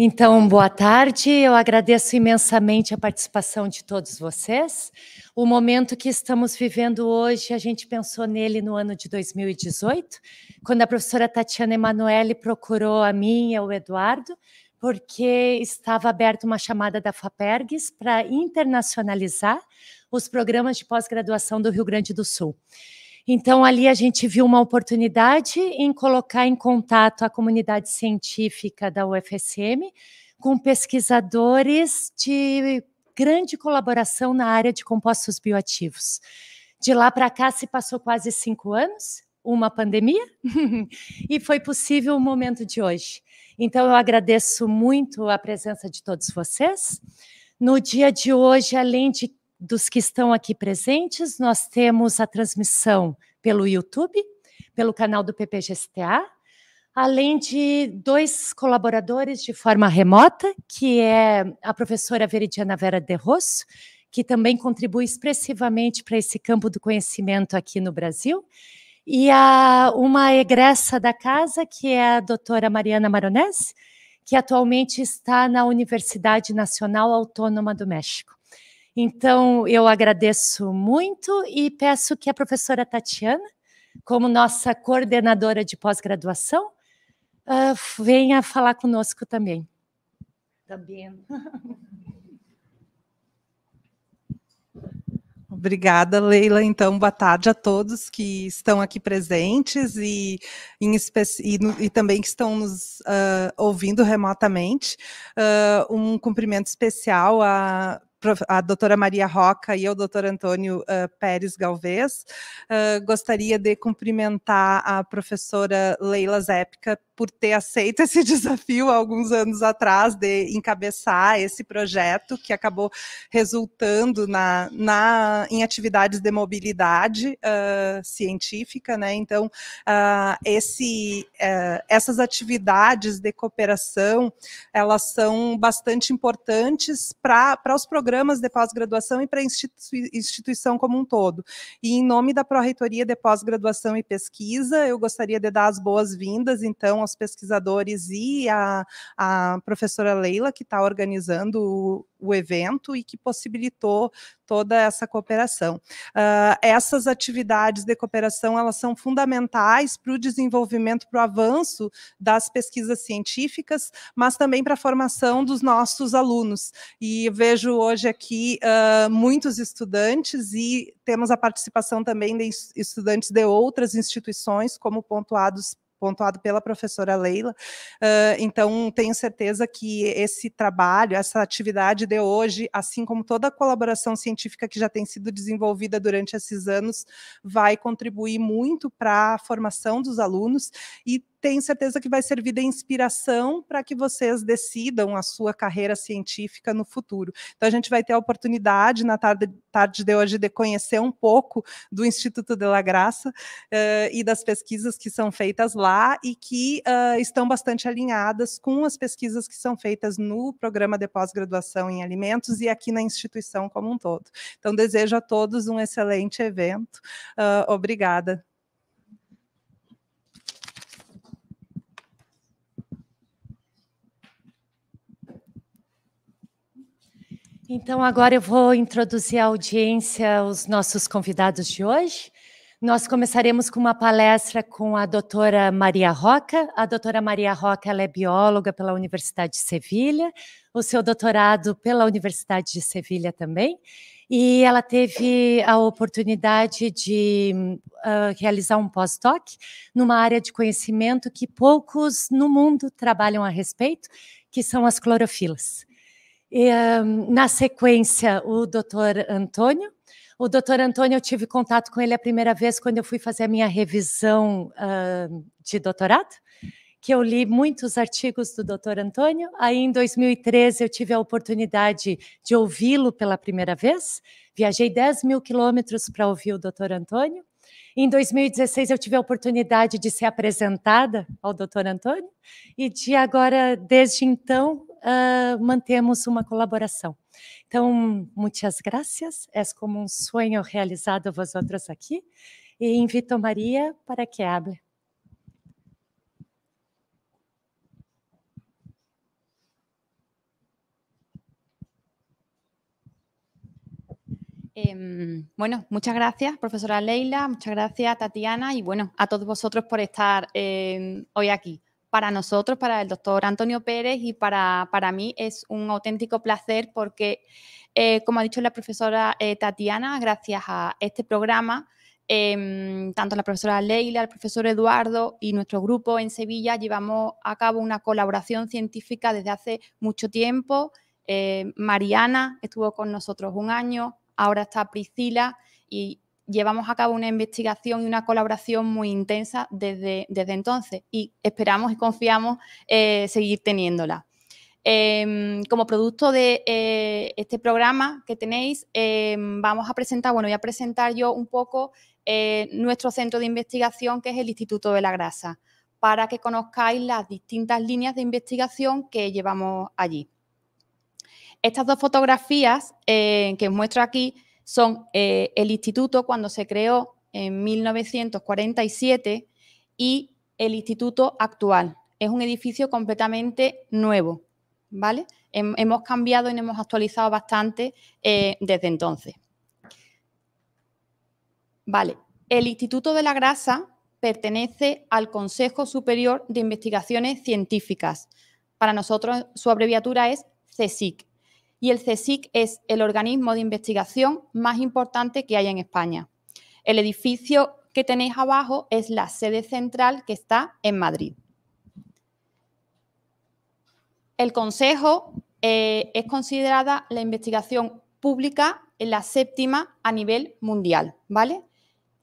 Então, boa tarde. Eu agradeço imensamente a participação de todos vocês. O momento que estamos vivendo hoje, a gente pensou nele no ano de 2018, quando a professora Tatiana Emanuele procurou a mim e o Eduardo, porque estava aberta uma chamada da FAPERGS para internacionalizar os programas de pós-graduação do Rio Grande do Sul. Então, ali a gente viu uma oportunidade em colocar em contato a comunidade científica da UFSM com pesquisadores de grande colaboração na área de compostos bioativos. De lá para cá se passou quase cinco anos, uma pandemia, e foi possível o momento de hoje. Então, eu agradeço muito a presença de todos vocês. No dia de hoje, além de dos que estão aqui presentes, nós temos a transmissão pelo YouTube, pelo canal do PPGSTA, além de dois colaboradores de forma remota, que é a professora Veridiana Vera De Rosso, que também contribui expressivamente para esse campo do conhecimento aqui no Brasil, e a, uma egressa da casa, que é a doutora Mariana Maronese, que atualmente está na Universidade Nacional Autônoma do México. Então, eu agradeço muito e peço que a professora Tatiana, como nossa coordenadora de pós-graduação, uh, venha falar conosco também. Também. Obrigada, Leila. Então, boa tarde a todos que estão aqui presentes e, e, no, e também que estão nos uh, ouvindo remotamente. Uh, um cumprimento especial a a doutora Maria Roca e eu, doutor Antônio uh, Pérez Galvez. Uh, gostaria de cumprimentar a professora Leila Zépica por ter aceito esse desafio há alguns anos atrás de encabeçar esse projeto que acabou resultando na, na em atividades de mobilidade uh, científica, né? Então, uh, esse, uh, essas atividades de cooperação elas são bastante importantes para os programas programas de pós-graduação e para a instituição como um todo. E em nome da Pró-Reitoria de Pós-Graduação e Pesquisa, eu gostaria de dar as boas-vindas, então, aos pesquisadores e à, à professora Leila, que está organizando o evento e que possibilitou toda essa cooperação. Uh, essas atividades de cooperação elas são fundamentais para o desenvolvimento, para o avanço das pesquisas científicas, mas também para a formação dos nossos alunos. E vejo hoje aqui uh, muitos estudantes e temos a participação também de estudantes de outras instituições, como pontuados pontuado pela professora Leila. Uh, então, tenho certeza que esse trabalho, essa atividade de hoje, assim como toda a colaboração científica que já tem sido desenvolvida durante esses anos, vai contribuir muito para a formação dos alunos e tenho certeza que vai servir de inspiração para que vocês decidam a sua carreira científica no futuro. Então, a gente vai ter a oportunidade, na tarde, tarde de hoje, de conhecer um pouco do Instituto de La Graça uh, e das pesquisas que são feitas lá e que uh, estão bastante alinhadas com as pesquisas que são feitas no programa de pós-graduação em alimentos e aqui na instituição como um todo. Então, desejo a todos um excelente evento. Uh, obrigada. Então, agora eu vou introduzir à audiência os nossos convidados de hoje. Nós começaremos com uma palestra com a doutora Maria Roca. A doutora Maria Roca é bióloga pela Universidade de Sevilha, o seu doutorado pela Universidade de Sevilha também. E ela teve a oportunidade de uh, realizar um pós-doc numa área de conhecimento que poucos no mundo trabalham a respeito, que são as clorofilas. E, um, na sequência, o doutor Antônio. O doutor Antônio, eu tive contato com ele a primeira vez quando eu fui fazer a minha revisão uh, de doutorado, que eu li muitos artigos do doutor Antônio. Aí, em 2013, eu tive a oportunidade de ouvi-lo pela primeira vez. Viajei 10 mil quilômetros para ouvir o doutor Antônio. Em 2016, eu tive a oportunidade de ser apresentada ao doutor Antônio, e de agora, desde então, uh, mantemos uma colaboração. Então, muitas graças. É como um sonho realizado vós outros aqui. E invito Maria para que hable. Eh, bueno, muchas gracias, profesora Leila, muchas gracias, Tatiana, y bueno, a todos vosotros por estar eh, hoy aquí. para nosotros, para el doctor Antonio Pérez y para, mí es un auténtico placer porque, eh, como ha dicho la profesora eh, Tatiana, gracias a este programa, em, tanto la profesora Leila, el profesor Eduardo y nuestro grupo en Sevilla llevamos a cabo una colaboración científica desde hace mucho tiempo. Eh, Mariana estuvo con nosotros un año, ahora está Priscila y llevamos a cabo una investigación y una colaboración muy intensa desde, desde entonces y esperamos y confiamos eh, seguir teniéndola. Em, como producto de eh, este programa que tenéis, em, vamos a presentar, bueno, voy a presentar yo un poco eh, nuestro centro de investigación, que es el Instituto de la Grasa, para que conozcáis las distintas líneas de investigación que llevamos allí. Estas dos fotografías que os muestro aquí son eh, el instituto cuando se creó en 1947 y el instituto actual. Es un edificio completamente nuevo, ¿vale? hemos cambiado y hemos actualizado bastante eh, desde entonces. Vale, el Instituto de la Grasa pertenece al Consejo Superior de Investigaciones Científicas. Para nosotros su abreviatura es CSIC y el CSIC es el organismo de investigación más importante que hay en España. El edificio que tenéis abajo es la sede central que está en Madrid. El Consejo eh, es considerada la investigación pública en la séptima a nivel mundial, ¿vale?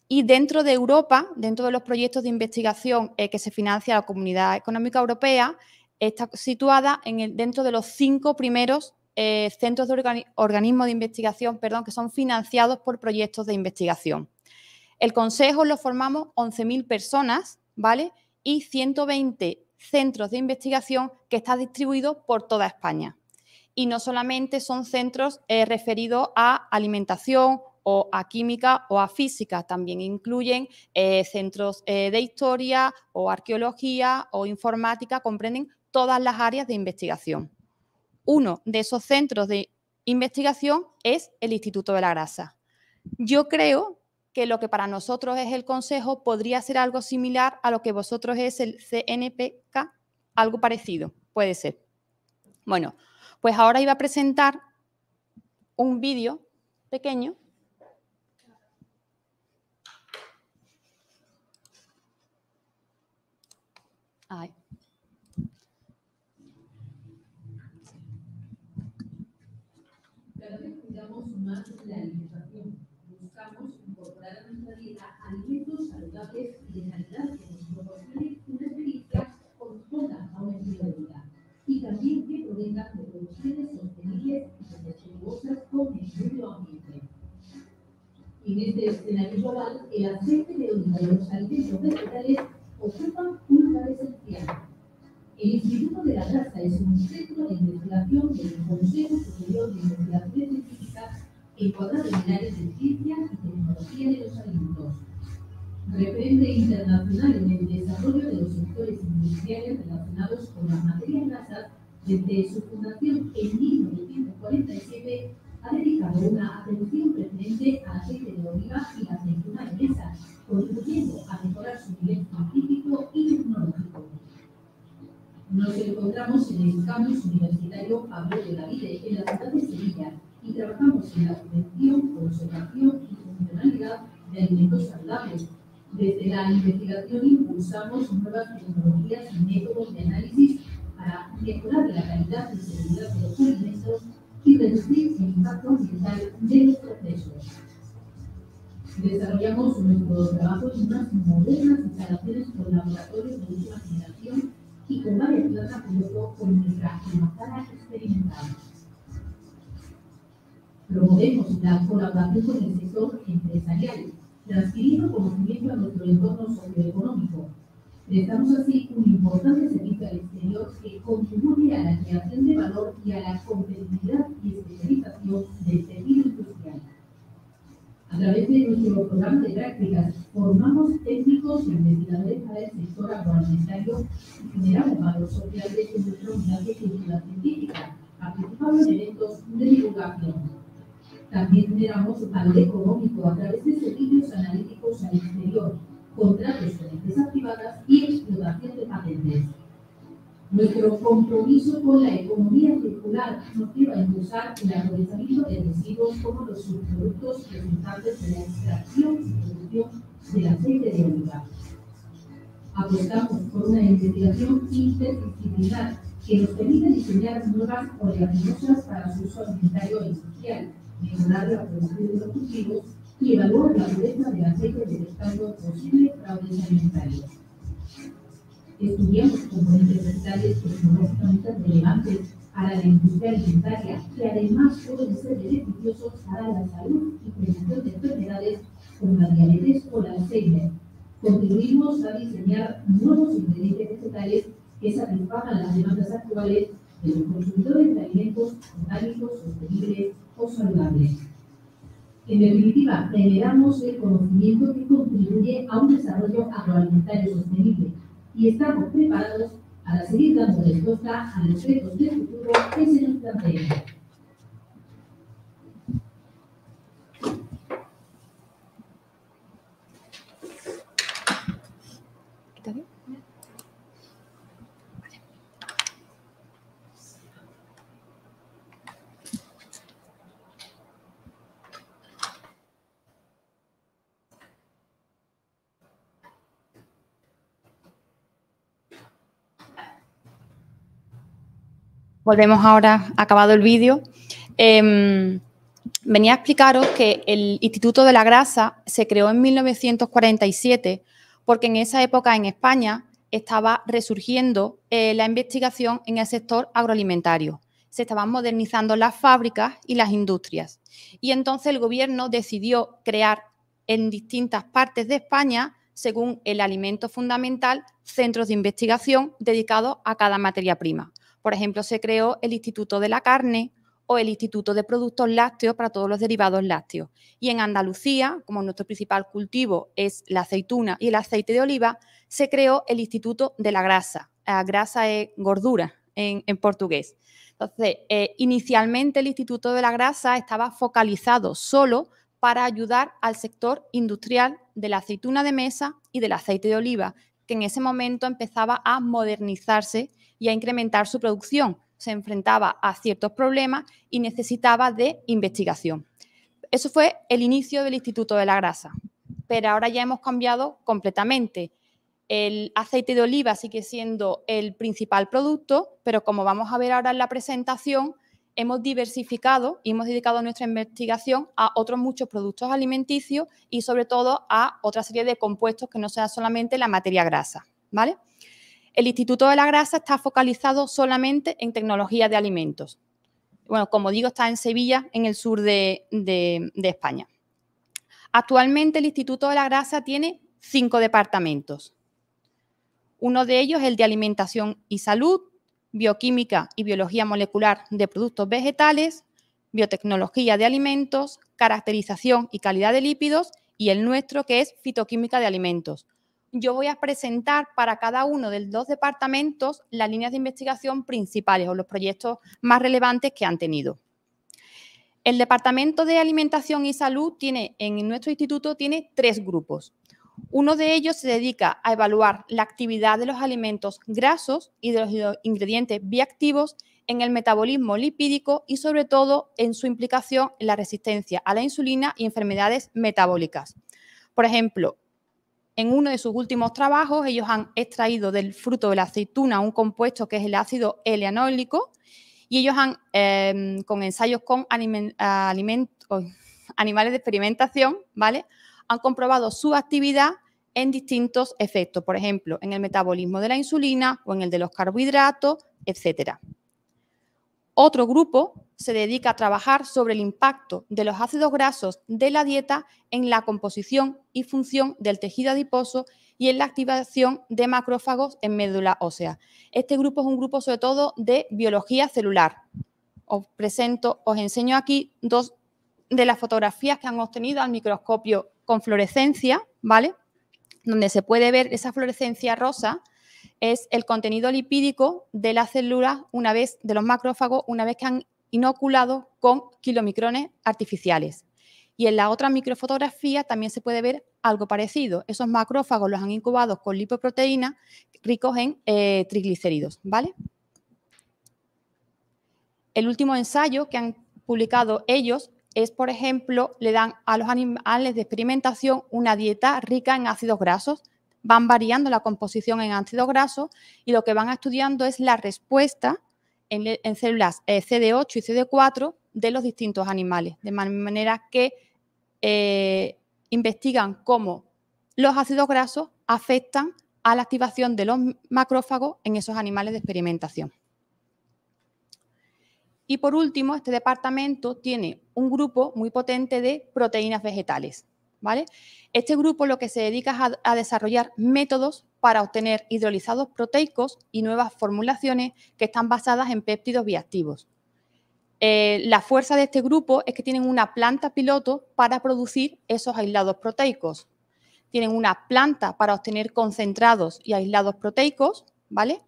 Y dentro de Europa, dentro de los proyectos de investigación eh, que se financia la Comunidad Económica Europea, está situada en el, dentro de los cinco primeros eh, centros de organismos de investigación, perdón, que son financiados por proyectos de investigación. El consejo lo formamos 11.000 personas, ¿vale? Y 120 centros de investigación que están distribuidos por toda España. Y no solamente son centros eh, referidos a alimentación o a química o a física, también incluyen eh, centros de historia o arqueología o informática, comprenden todas las áreas de investigación uno de esos centros de investigación es el Instituto de la Grasa. Yo creo que lo que para nosotros es el Consejo podría ser algo similar a lo que vosotros es el CNPK, algo parecido, puede ser. Bueno, pues ahora iba a presentar un vídeo pequeño. Ay. alimentos saludables y de calidad que nos proporcionen una experiencia con toda la estilo de y también que provengan de producciones sostenibles y respetuosas con el medio ambiente. En este escenario global, el aceite de oliva los alimentos vegetales ocupa un lugar esencial. El Instituto de la Raza es un centro de investigación del Consejo Superior de Investigaciones Científicas encuadrado en áreas de ciencia y tecnología de los alimentos referente internacional en el desarrollo de los sectores industriales relacionados con las materias grasas, desde su fundación en 1947 ha dedicado una atención preferente la aceite de oliva y la aceituna de mesa, contribuyendo a mejorar su nivel científico y tecnológico. Nos encontramos en el campus universitario Pablo de la Vida, en la ciudad de Sevilla, y trabajamos en la prevención, conservación y funcionalidad de alimentos saludables, desde la investigación impulsamos nuevas tecnologías y métodos de análisis para mejorar la calidad y seguridad de los alimentos y reducir el impacto ambiental de los procesos. Desarrollamos nuestro trabajo en unas modernas instalaciones con laboratorios de última generación y con varias plantas piloto con nuestra envasada experimental. Promovemos la colaboración con el sector empresarial transfiriendo conocimiento a nuestro entorno socioeconómico. Prestamos así un importante servicio al exterior que contribuye a la creación de valor y a la competitividad y especialización del servicio industrial. A través de nuestro programa de prácticas, formamos técnicos y investigadores para el sector agroalimentario y generamos valor social desde nuestra unidad de cultura científica, participando en eventos de divulgación. También generamos valor económico a través de servicios analíticos al exterior, contratos con empresas privadas y explotación de patentes. Nuestro compromiso con la economía circular nos lleva a impulsar el aprovechamiento de residuos como los subproductos resultantes de la extracción y producción del aceite de oliva. Apostamos por una investigación interdisciplinar que nos permite diseñar nuevas oleaginosas para su uso alimentario y e industrial, mejorar la producción de los cultivos y evaluar la pureza de aceite posible para fraudes alimentarios. Estudiamos componentes vegetales tecnológicamente relevantes para la industria alimentaria que además pueden ser beneficiosos para la salud y prevención de enfermedades como la diabetes o la Alzheimer. Contribuimos a diseñar nuevos ingredientes vegetales que satisfagan las demandas actuales de los consumidores de alimentos orgánicos, sostenibles o saludables. En definitiva, generamos el conocimiento que contribuye a un desarrollo agroalimentario sostenible y estamos preparados para seguir dando respuesta a los retos del futuro que se nos plantean. volvemos ahora, acabado el vídeo. Em, venía a explicaros que el Instituto de la Grasa se creó en 1947 porque en esa época en España estaba resurgiendo eh, la investigación en el sector agroalimentario. Se estaban modernizando las fábricas y las industrias. Y entonces el gobierno decidió crear en distintas partes de España, según el alimento fundamental, centros de investigación dedicados a cada materia prima. Por ejemplo, se creó el Instituto de la Carne o el Instituto de Productos Lácteos para todos los derivados lácteos. Y en Andalucía, como nuestro principal cultivo es la aceituna y el aceite de oliva, se creó el Instituto de la Grasa. La grasa es gordura en, portugués. Entonces, eh, inicialmente el Instituto de la Grasa estaba focalizado solo para ayudar al sector industrial de la aceituna de mesa y del aceite de oliva, que en ese momento empezaba a modernizarse y a incrementar su producción. Se enfrentaba a ciertos problemas y necesitaba de investigación. Eso fue el inicio del Instituto de la Grasa, pero ahora ya hemos cambiado completamente. El aceite de oliva sigue siendo el principal producto, pero como vamos a ver ahora en la presentación, hemos diversificado y hemos dedicado nuestra investigación a otros muchos productos alimenticios y sobre todo a otra serie de compuestos que no sea solamente la materia grasa, ¿vale? El Instituto de la Grasa está focalizado solamente en tecnología de alimentos. Bueno, como digo, está en Sevilla, en el sur de, de España. Actualmente el Instituto de la Grasa tiene cinco departamentos. Uno de ellos es el de alimentación y salud, bioquímica y biología molecular de productos vegetales, biotecnología de alimentos, caracterización y calidad de lípidos y el nuestro que es fitoquímica de alimentos yo voy a presentar para cada uno de los dos departamentos las líneas de investigación principales o los proyectos más relevantes que han tenido. El Departamento de Alimentación y Salud tiene, en nuestro instituto, tiene tres grupos. Uno de ellos se dedica a evaluar la actividad de los alimentos grasos y de los ingredientes bioactivos en el metabolismo lipídico y sobre todo en su implicación en la resistencia a la insulina y enfermedades metabólicas. Por ejemplo, en uno de sus últimos trabajos, ellos han extraído del fruto de la aceituna un compuesto que es el ácido l y ellos han, em, con ensayos con animales de experimentación, ¿vale? Han comprobado su actividad en distintos efectos, por ejemplo, en el metabolismo de la insulina o en el de los carbohidratos, etc. Otro grupo se dedica a trabajar sobre el impacto de los ácidos grasos de la dieta en la composición y función del tejido adiposo y en la activación de macrófagos en médula ósea. Este grupo es un grupo sobre todo de biología celular. Os presento, os enseño aquí dos de las fotografías que han obtenido al microscopio con fluorescencia, ¿vale? Donde se puede ver esa fluorescencia rosa, es el contenido lipídico de las células una vez, de los macrófagos, una vez que han inoculado con kilomicrones artificiales. Y en la otra microfotografía también se puede ver algo parecido. Esos macrófagos los han incubado con lipoproteínas ricos en eh, triglicéridos, ¿vale? El último ensayo que han publicado ellos es, por ejemplo, le dan a los animales de experimentación una dieta rica en ácidos grasos, van variando la composición en ácidos grasos y lo que van estudiando es la respuesta en, células eh, CD8 y CD4 de los distintos animales, de manera que eh, investigan cómo los ácidos grasos afectan a la activación de los macrófagos en esos animales de experimentación. Y por último, este departamento tiene un grupo muy potente de proteínas vegetales. ¿vale? Este grupo lo que se dedica es a, desarrollar métodos para obtener hidrolizados proteicos y nuevas formulaciones que están basadas en péptidos bioactivos. Eh, la fuerza de este grupo es que tienen una planta piloto para producir esos aislados proteicos. Tienen una planta para obtener concentrados y aislados proteicos, ¿vale?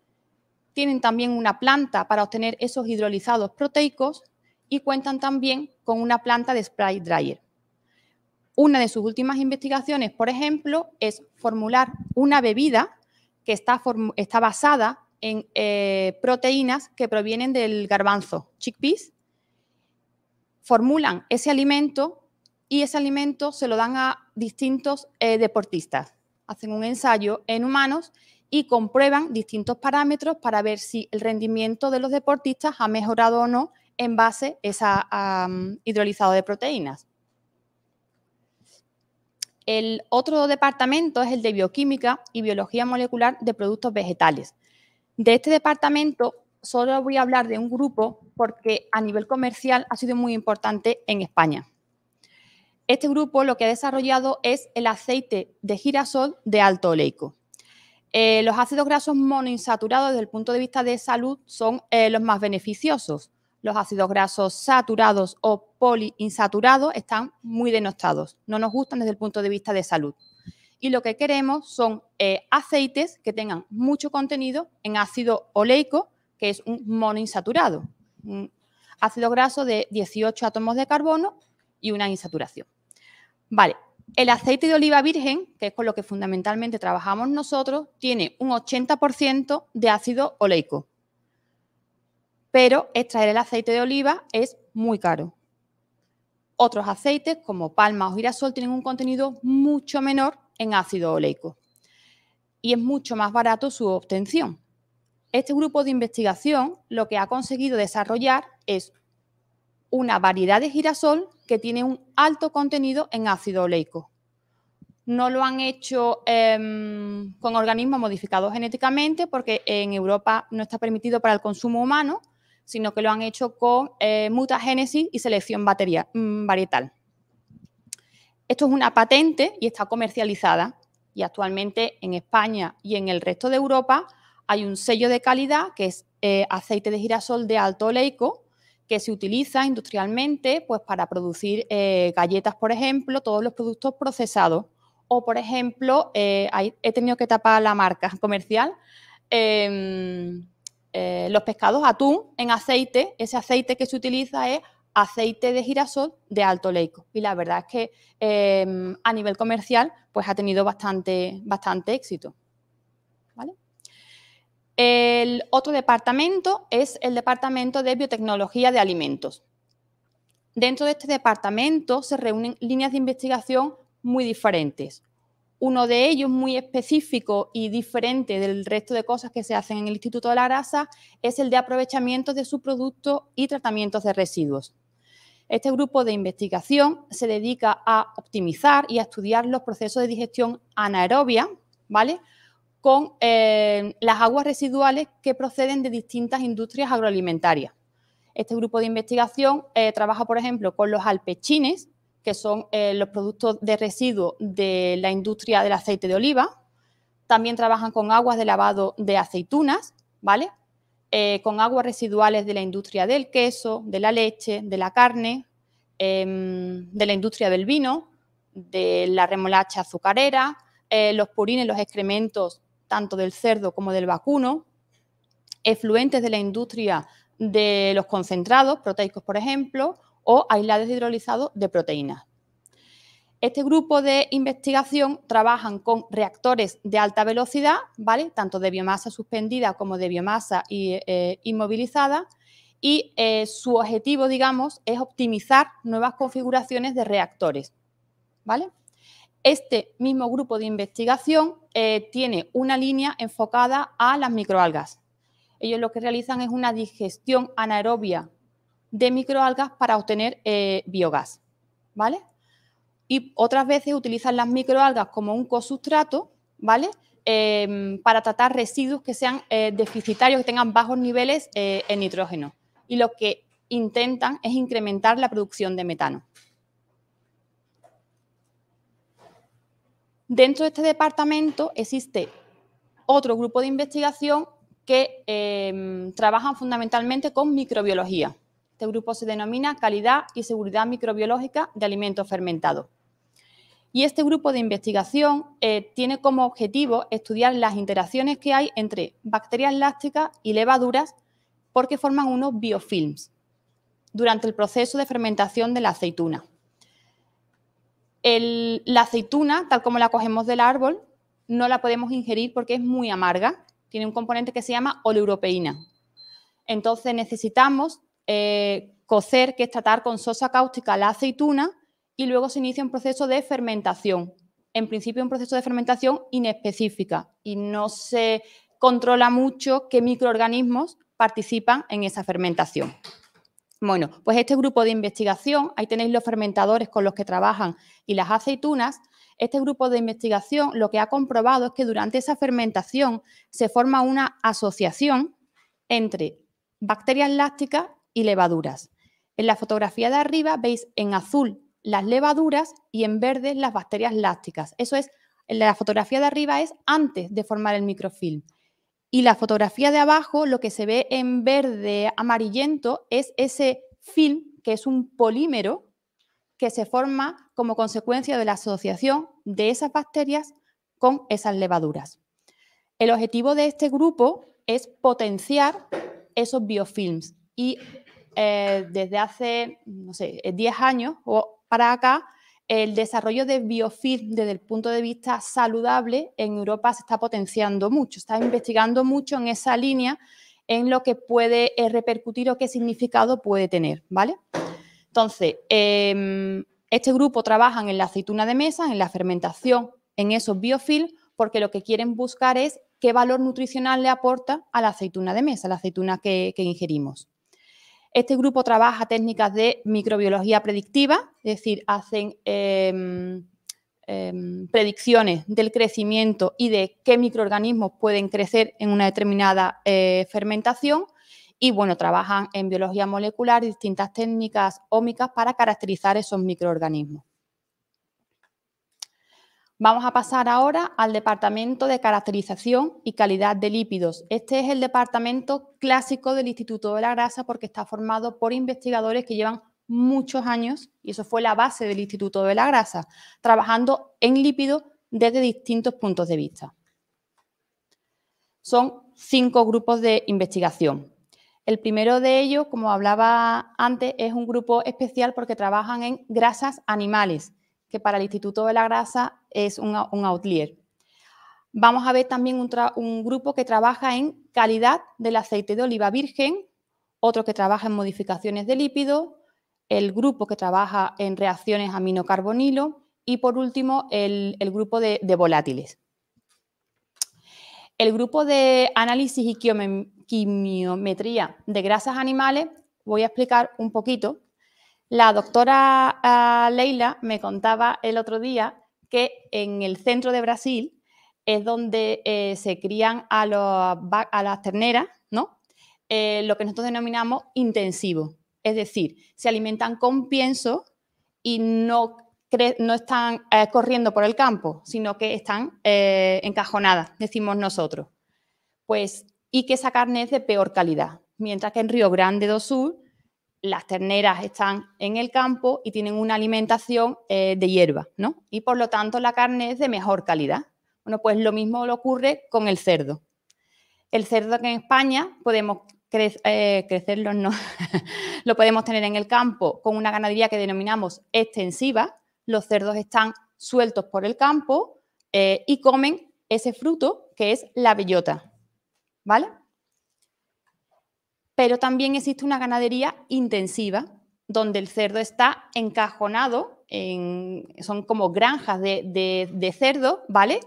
Tienen también una planta para obtener esos hidrolizados proteicos y cuentan también con una planta de spray dryer. Una de sus últimas investigaciones, por ejemplo, es formular una bebida que está, basada en eh, proteínas que provienen del garbanzo, chickpeas. Formulan ese alimento y ese alimento se lo dan a distintos eh, deportistas. Hacen un ensayo en humanos y comprueban distintos parámetros para ver si el rendimiento de los deportistas ha mejorado o no en base a ese mm, hidrolizado de proteínas. El otro departamento es el de bioquímica y biología molecular de productos vegetales. De este departamento solo voy a hablar de un grupo porque a nivel comercial ha sido muy importante en España. Este grupo lo que ha desarrollado es el aceite de girasol de alto oleico. Eh, los ácidos grasos monoinsaturados desde el punto de vista de salud son eh, los más beneficiosos los ácidos grasos saturados o poliinsaturados están muy denostados, no nos gustan desde el punto de vista de salud. Y lo que queremos son eh, aceites que tengan mucho contenido en ácido oleico, que es un monoinsaturado, un ácido graso de 18 átomos de carbono y una insaturación. Vale, el aceite de oliva virgen, que es con lo que fundamentalmente trabajamos nosotros, tiene un 80% de ácido oleico pero extraer el aceite de oliva es muy caro. Otros aceites, como palma o girasol, tienen un contenido mucho menor en ácido oleico y es mucho más barato su obtención. Este grupo de investigación lo que ha conseguido desarrollar es una variedad de girasol que tiene un alto contenido en ácido oleico. No lo han hecho em, con organismos modificados genéticamente porque en Europa no está permitido para el consumo humano, sino que lo han hecho con eh, mutagénesis y selección mm, varietal. Esto es una patente y está comercializada y actualmente en España y en el resto de Europa hay un sello de calidad que es eh, aceite de girasol de alto oleico que se utiliza industrialmente pues, para producir eh, galletas, por ejemplo, todos los productos procesados. O, por ejemplo, eh, he tenido que tapar la marca comercial. Em, eh, los pescados atún en aceite, ese aceite que se utiliza es aceite de girasol de alto leico. Y la verdad es que em, a nivel comercial pues ha tenido bastante, bastante éxito. El otro departamento es el departamento de biotecnología de alimentos. Dentro de este departamento se reúnen líneas de investigación muy diferentes. Uno de ellos, muy específico y diferente del resto de cosas que se hacen en el Instituto de la Grasa, es el de aprovechamiento de su producto y tratamientos de residuos. Este grupo de investigación se dedica a optimizar y a estudiar los procesos de digestión anaerobia, ¿vale? Con eh, las aguas residuales que proceden de distintas industrias agroalimentarias. Este grupo de investigación eh, trabaja, por ejemplo, con los alpechines, que son eh, los productos de residuos de la industria del aceite de oliva. También trabajan con aguas de lavado de aceitunas, ¿vale? Eh, con aguas residuales de la industria del queso, de la leche, de la carne, em, de la industria del vino, de la remolacha azucarera, eh, los purines, los excrementos tanto del cerdo como del vacuno, efluentes de la industria de los concentrados proteicos, por ejemplo, o aislados hidrolizados de proteínas. Este grupo de investigación trabajan con reactores de alta velocidad, ¿vale? Tanto de biomasa suspendida como de biomasa eh, inmovilizada. Y eh, su objetivo, digamos, es optimizar nuevas configuraciones de reactores, ¿vale? Este mismo grupo de investigación eh, tiene una línea enfocada a las microalgas. Ellos lo que realizan es una digestión anaerobia de microalgas para obtener eh, biogás, ¿vale? Y otras veces utilizan las microalgas como un cosustrato ¿vale? Em, para tratar residuos que sean eh, deficitarios, que tengan bajos niveles eh, en nitrógeno. Y lo que intentan es incrementar la producción de metano. Dentro de este departamento existe otro grupo de investigación que em, trabaja fundamentalmente con microbiología. Este grupo se denomina calidad y seguridad microbiológica de alimentos fermentados. Y este grupo de investigación eh, tiene como objetivo estudiar las interacciones que hay entre bacterias lácticas y levaduras porque forman unos biofilms durante el proceso de fermentación de la aceituna. la aceituna, tal como la cogemos del árbol, no la podemos ingerir porque es muy amarga. Tiene un componente que se llama oleuropeína. Entonces necesitamos eh, cocer, que es tratar con sosa cáustica la aceituna, y luego se inicia un proceso de fermentación. En principio, un proceso de fermentación inespecífica y no se controla mucho qué microorganismos participan en esa fermentación. Bueno, pues este grupo de investigación, ahí tenéis los fermentadores con los que trabajan y las aceitunas, este grupo de investigación lo que ha comprobado es que durante esa fermentación se forma una asociación entre bacterias lácticas y levaduras. En la fotografía de arriba veis en azul las levaduras y en verde las bacterias lácticas. Eso es, en la fotografía de arriba es antes de formar el microfilm. Y la fotografía de abajo, lo que se ve en verde amarillento, es ese film, que es un polímero que se forma como consecuencia de la asociación de esas bacterias con esas levaduras. El objetivo de este grupo es potenciar esos biofilms y eh, desde hace, no sé, 10 eh, años o para acá, el desarrollo de biofil desde el punto de vista saludable en Europa se está potenciando mucho, está investigando mucho en esa línea en lo que puede eh, repercutir o qué significado puede tener, ¿vale? Entonces, em, este grupo trabaja en la aceituna de mesa, en la fermentación, en esos biofil porque lo que quieren buscar es qué valor nutricional le aporta a la aceituna de mesa, a la aceituna que, que ingerimos. Este grupo trabaja técnicas de microbiología predictiva, es decir, hacen em, em, predicciones del crecimiento y de qué microorganismos pueden crecer en una determinada eh, fermentación. Y bueno, trabajan en biología molecular y distintas técnicas ómicas para caracterizar esos microorganismos. Vamos a pasar ahora al departamento de caracterización y calidad de lípidos. Este es el departamento clásico del Instituto de la Grasa porque está formado por investigadores que llevan muchos años, y eso fue la base del Instituto de la Grasa, trabajando en lípidos desde distintos puntos de vista. Son cinco grupos de investigación. El primero de ellos, como hablaba antes, es un grupo especial porque trabajan en grasas animales que para el Instituto de la Grasa es un, outlier. Vamos a ver también un, grupo que trabaja en calidad del aceite de oliva virgen, otro que trabaja en modificaciones de lípidos, el grupo que trabaja en reacciones aminocarbonilo y por último el, grupo de, de, volátiles. El grupo de análisis y quimiometría de grasas animales voy a explicar un poquito la doctora ah, Leila me contaba el otro día que en el centro de Brasil es donde eh, se crían a, las terneras, ¿no? Eh, lo que nosotros denominamos intensivo. Es decir, se alimentan con pienso y no, están eh, corriendo por el campo, sino que están encajonadas, decimos nosotros. Pues, y que esa carne es de peor calidad. Mientras que en Río Grande do Sul las terneras están en el campo y tienen una alimentación eh, de hierba, ¿no? Y por lo tanto la carne es de mejor calidad. Bueno, pues lo mismo lo ocurre con el cerdo. El cerdo que en España podemos eh, crecerlo, no, lo podemos tener en el campo con una ganadería que denominamos extensiva. Los cerdos están sueltos por el campo eh, y comen ese fruto que es la bellota, ¿vale? pero también existe una ganadería intensiva, donde el cerdo está encajonado, en, son como granjas de, cerdo, ¿vale?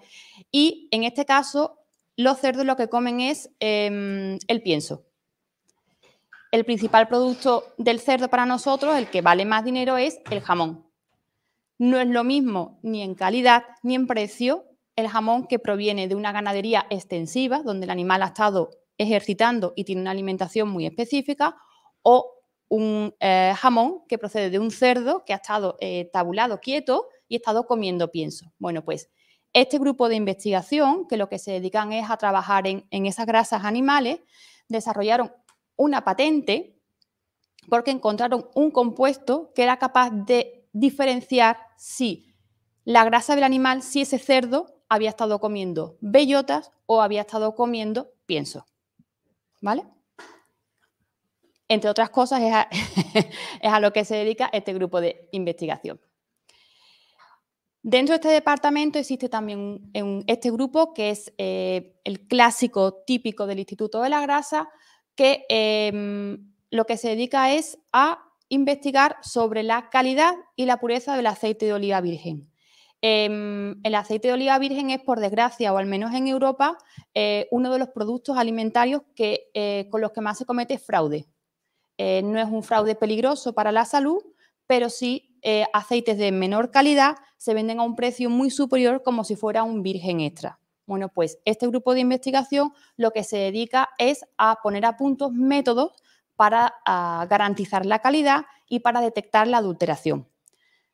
Y en este caso, los cerdos lo que comen es em, el pienso. El principal producto del cerdo para nosotros, el que vale más dinero, es el jamón. No es lo mismo ni en calidad ni en precio el jamón que proviene de una ganadería extensiva, donde el animal ha estado ejercitando y tiene una alimentación muy específica, o un eh, jamón que procede de un cerdo que ha estado eh, tabulado quieto y ha estado comiendo pienso. Bueno, pues este grupo de investigación, que lo que se dedican es a trabajar en, en esas grasas animales, desarrollaron una patente porque encontraron un compuesto que era capaz de diferenciar si la grasa del animal, si ese cerdo había estado comiendo bellotas o había estado comiendo pienso. ¿Vale? Entre otras cosas, es a, lo que se dedica este grupo de investigación. Dentro de este departamento existe también este grupo que es eh, el clásico típico del Instituto de la Grasa, que em, lo que se dedica es a investigar sobre la calidad y la pureza del aceite de oliva virgen. Em, el aceite de oliva virgen es, por desgracia, o al menos en Europa, eh, uno de los productos alimentarios eh, con los que más se comete fraude. Eh, no es un fraude peligroso para la salud, pero sí aceites de menor calidad se venden a un precio muy superior como si fuera un virgen extra. Bueno, pues este grupo de investigación lo que se dedica es a poner a punto métodos para ah, garantizar la calidad y para detectar la adulteración.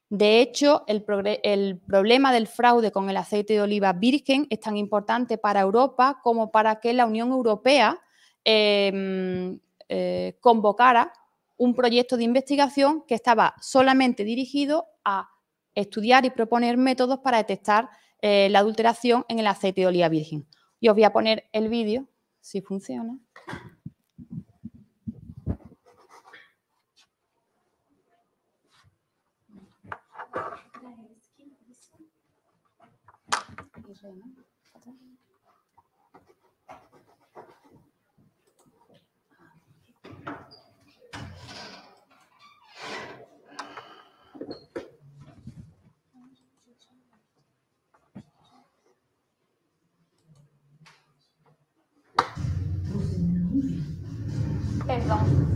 De hecho, el, problema del fraude con el aceite de oliva virgen es tan importante para Europa como para que la Unión Europea em, eh, convocara un proyecto de investigación que estaba solamente dirigido a estudiar y proponer métodos para detectar eh, la adulteración en el aceite de oliva virgen. Y os voy a poner el vídeo, si funciona. 되나? 가자. 앨범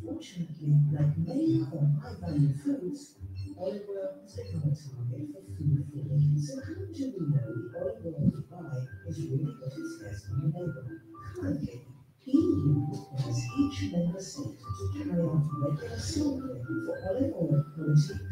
Unfortunately, like many other high-value foods, olive oil is a target for food fraud. So how do we know olive oil we buy is really got its best on the label? Currently, EU has each member state to carry out regular sampling for olive oil quality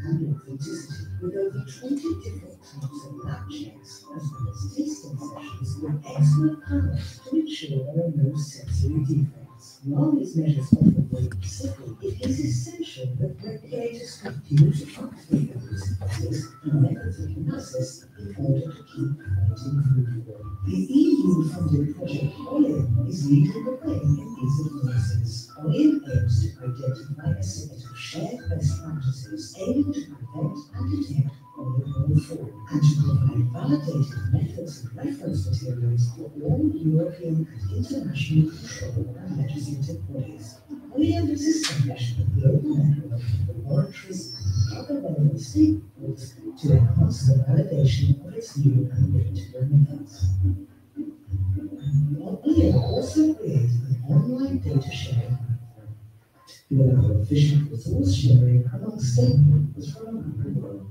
as well as tasting sessions with expert panelists to ensure there are no sensory defects. While these measures often wait simply, it is essential that regulators continue to update the processes and methods of analysis in order to keep quality improving. The EU-funded project OLIM is leading the way in these advances, OLIM aims to identify a set of shared best practices aiming to prevent and detect OLIM fraud. To provide validated methods and reference materials for all European and international control and legislative bodies. We have established a global network of laboratories and other relevant stakeholders to enhance the validation of its new and digital methods. We have also created an online data sharing platform to allow efficient resource sharing among stakeholders from around the world.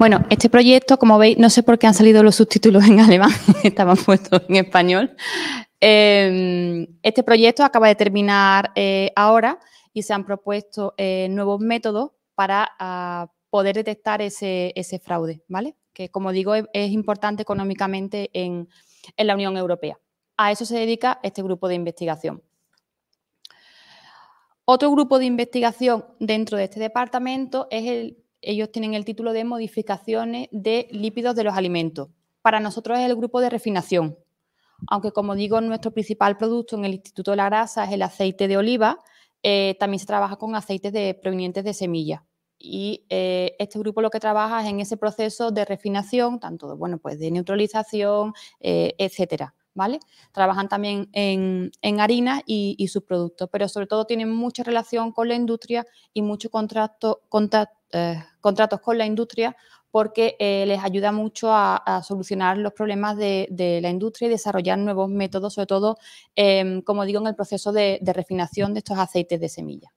Bueno, este proyecto, como veis, no sé por qué han salido los subtítulos en alemán, estaban puestos en español. Em, este proyecto acaba de terminar eh, ahora y se han propuesto eh, nuevos métodos para ah, poder detectar ese, fraude, ¿vale? Que, como digo, es, importante económicamente en la Unión Europea. A eso se dedica este grupo de investigación. Otro grupo de investigación dentro de este departamento es el ellos tienen el título de modificaciones de lípidos de los alimentos. Para nosotros es el grupo de refinación, aunque como digo, nuestro principal producto en el Instituto de la Grasa es el aceite de oliva, eh, también se trabaja con aceites de, provenientes de semillas. Y eh, este grupo lo que trabaja es en ese proceso de refinación, tanto de, bueno, pues de neutralización, eh, etcétera. ¿Vale? Trabajan también en, harina y, sus productos, pero sobre todo tienen mucha relación con la industria y mucho contacto eh, contratos con la industria porque eh, les ayuda mucho a, solucionar los problemas de, la industria y desarrollar nuevos métodos, sobre todo, em, como digo, en el proceso de, refinación de estos aceites de semilla.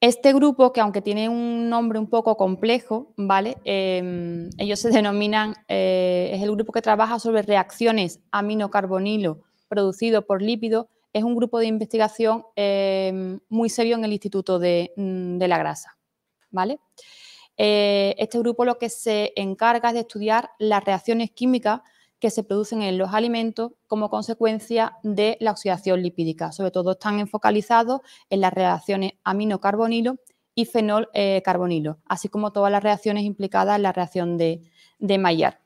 Este grupo, que aunque tiene un nombre un poco complejo, ¿vale? Em, ellos se denominan, eh, es el grupo que trabaja sobre reacciones aminocarbonilo producido por lípido es un grupo de investigación em, muy serio en el Instituto de, mm, la Grasa. ¿vale? Eh, este grupo lo que se encarga es de estudiar las reacciones químicas que se producen en los alimentos como consecuencia de la oxidación lipídica. Sobre todo están enfocalizados en las reacciones aminocarbonilo y fenol carbonilo, así como todas las reacciones implicadas en la reacción de, de Maillard.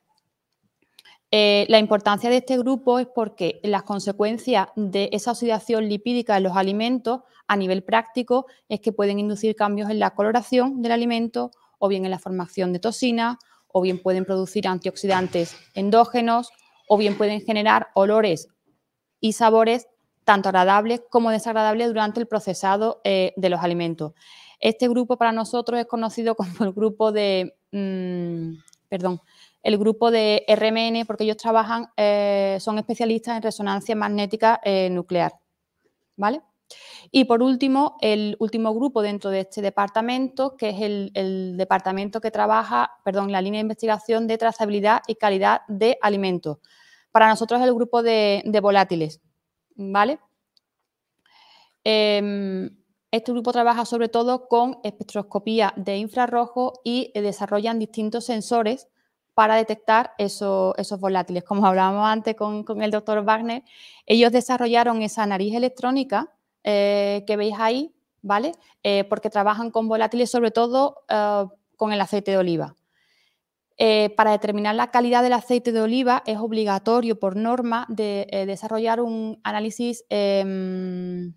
Eh, la importancia de este grupo es porque las consecuencias de esa oxidación lipídica en los alimentos a nivel práctico es que pueden inducir cambios en la coloración del alimento o bien en la formación de toxinas o bien pueden producir antioxidantes endógenos o bien pueden generar olores y sabores tanto agradables como desagradables durante el procesado eh, de los alimentos. Este grupo para nosotros es conocido como el grupo de... Mm, perdón, el grupo de RMN, porque ellos trabajan, eh, son especialistas en resonancia magnética eh, nuclear. ¿Vale? Y por último, el último grupo dentro de este departamento, que es el, departamento que trabaja, perdón, la línea de investigación de trazabilidad y calidad de alimentos. Para nosotros es el grupo de, volátiles, ¿vale? Em, este grupo trabaja sobre todo con espectroscopía de infrarrojo y eh, desarrollan distintos sensores para detectar esos volátiles. Como hablábamos antes con, el doctor Wagner, ellos desarrollaron esa nariz electrónica eh, que veis ahí, ¿vale? Eh, porque trabajan con volátiles, sobre todo eh, con el aceite de oliva. para determinar la calidad del aceite de oliva es obligatorio por norma de desarrollar un análisis em,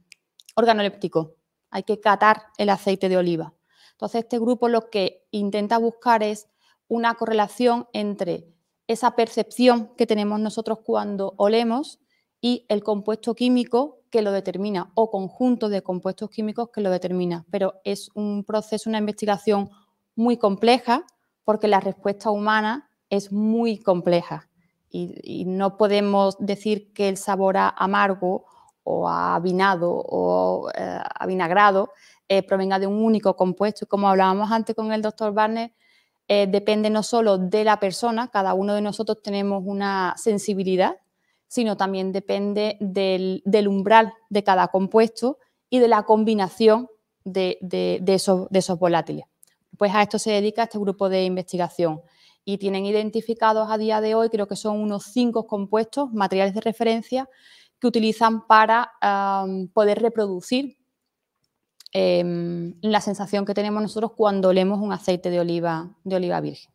organoléptico. Hay que catar el aceite de oliva. Entonces, este grupo lo que intenta buscar es una correlación entre esa percepción que tenemos nosotros cuando olemos y el compuesto químico que lo determina o conjunto de compuestos químicos que lo determina. Pero es un proceso, una investigación muy compleja porque la respuesta humana es muy compleja y, no podemos decir que el sabor a amargo o a vinado o eh, a vinagrado eh, provenga de un único compuesto. Y como hablábamos antes con el doctor Barnes, eh, depende no solo de la persona, cada uno de nosotros tenemos una sensibilidad, sino también depende del, umbral de cada compuesto y de la combinación de, esos, volátiles. Pues a esto se dedica este grupo de investigación y tienen identificados a día de hoy, creo que son unos cinco compuestos, materiales de referencia, que utilizan para poder reproducir Em, la sensación que tenemos nosotros cuando olemos un aceite de oliva, de oliva virgen.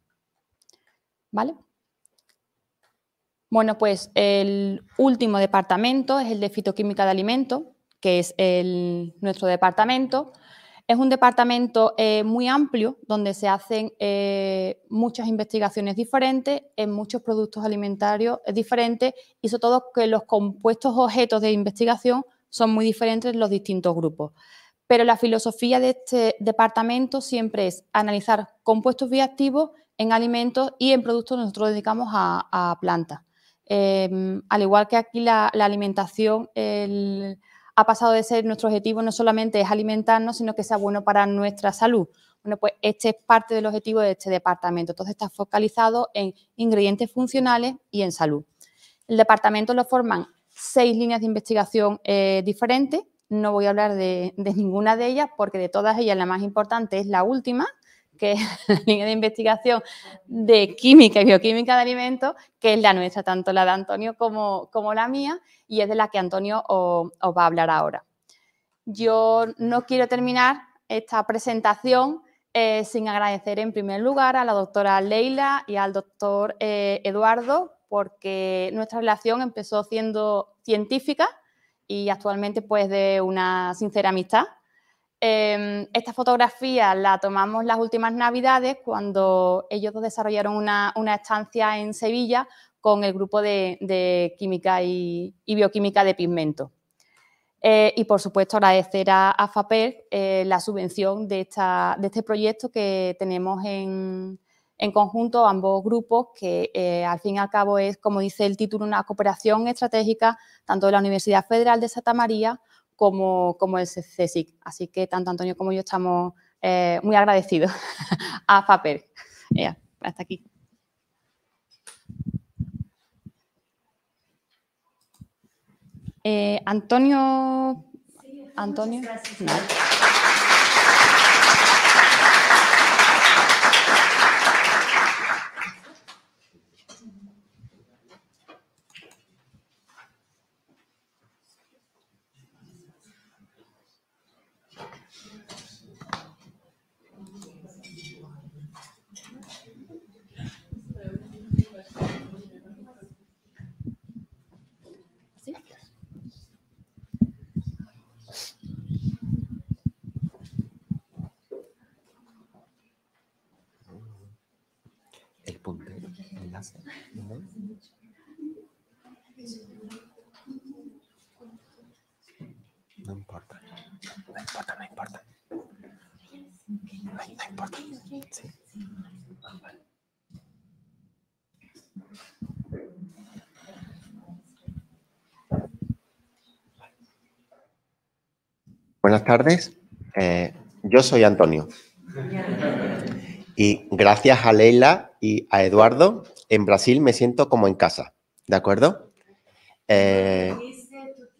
¿Vale? Bueno, pues el último departamento es el de fitoquímica de alimentos, que es el, nuestro departamento. Es un departamento eh, muy amplio donde se hacen eh, muchas investigaciones diferentes en muchos productos alimentarios diferentes y sobre todo que los compuestos objetos de investigación son muy diferentes en los distintos grupos. Pero la filosofía de este departamento siempre es analizar compuestos bioactivos en alimentos y en productos nosotros dedicamos a, plantas. Em, al igual que aquí la, alimentación ha pasado de ser nuestro objetivo, no solamente es alimentarnos, sino que sea bueno para nuestra salud. Bueno, pues este es parte del objetivo de este departamento. Entonces está focalizado en ingredientes funcionales y en salud. El departamento lo forman seis líneas de investigación eh, diferentes no voy a hablar de, ninguna de ellas porque de todas ellas la más importante es la última, que es la línea de investigación de química y bioquímica de alimentos, que es la nuestra, tanto la de Antonio como, la mía, y es de la que Antonio os, va a hablar ahora. Yo no quiero terminar esta presentación eh, sin agradecer en primer lugar a la doctora Leila y al doctor eh, Eduardo, porque nuestra relación empezó siendo científica, y actualmente pues de una sincera amistad. Em, esta fotografía la tomamos las últimas navidades cuando ellos desarrollaron una, estancia en Sevilla con el grupo de, química y, bioquímica de pigmento. Eh, y por supuesto agradecer a, FAPER eh, la subvención de, esta, de este proyecto que tenemos en, en conjunto ambos grupos, que eh, al fin y al cabo es, como dice el título, una cooperación estratégica tanto de la Universidad Federal de Santa María como, como el CSIC. Así que tanto Antonio como yo estamos eh, muy agradecidos a FAPER. hasta aquí. Eh, Antonio. Antonio. ¿no? importa, no importa, no importa. No, importa. Buenas tardes, eh, yo soy Antonio. Y gracias a Leila y a Eduardo en Brasil me siento como en casa, ¿de acuerdo? Eh,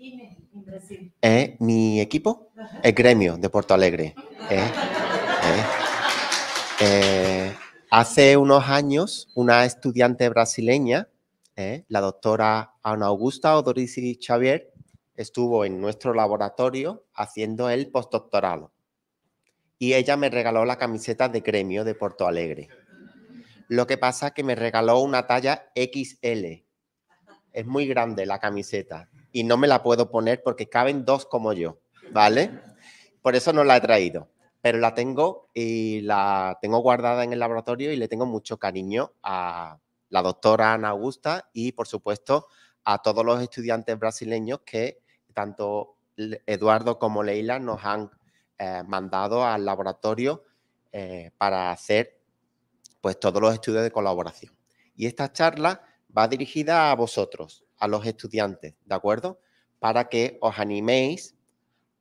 en eh, mi equipo, el gremio de Porto Alegre. Eh, eh. hace unos años, una estudiante brasileña, la doctora Ana Augusta Odorici Xavier, estuvo en nuestro laboratorio haciendo el postdoctorado. Y ella me regaló la camiseta de gremio de Porto Alegre. Lo que pasa es que me regaló una talla XL. Es muy grande la camiseta y no me la puedo poner porque caben dos como yo, ¿vale? Por eso no la he traído, pero la tengo y la tengo guardada en el laboratorio y le tengo mucho cariño a la doctora Ana Augusta y, por supuesto, a todos los estudiantes brasileños que tanto Eduardo como Leila nos han eh, mandado al laboratorio eh, para hacer pues, todos los estudios de colaboración. Y esta charla va dirigida a vosotros, a los estudiantes, ¿de acuerdo? Para que os animéis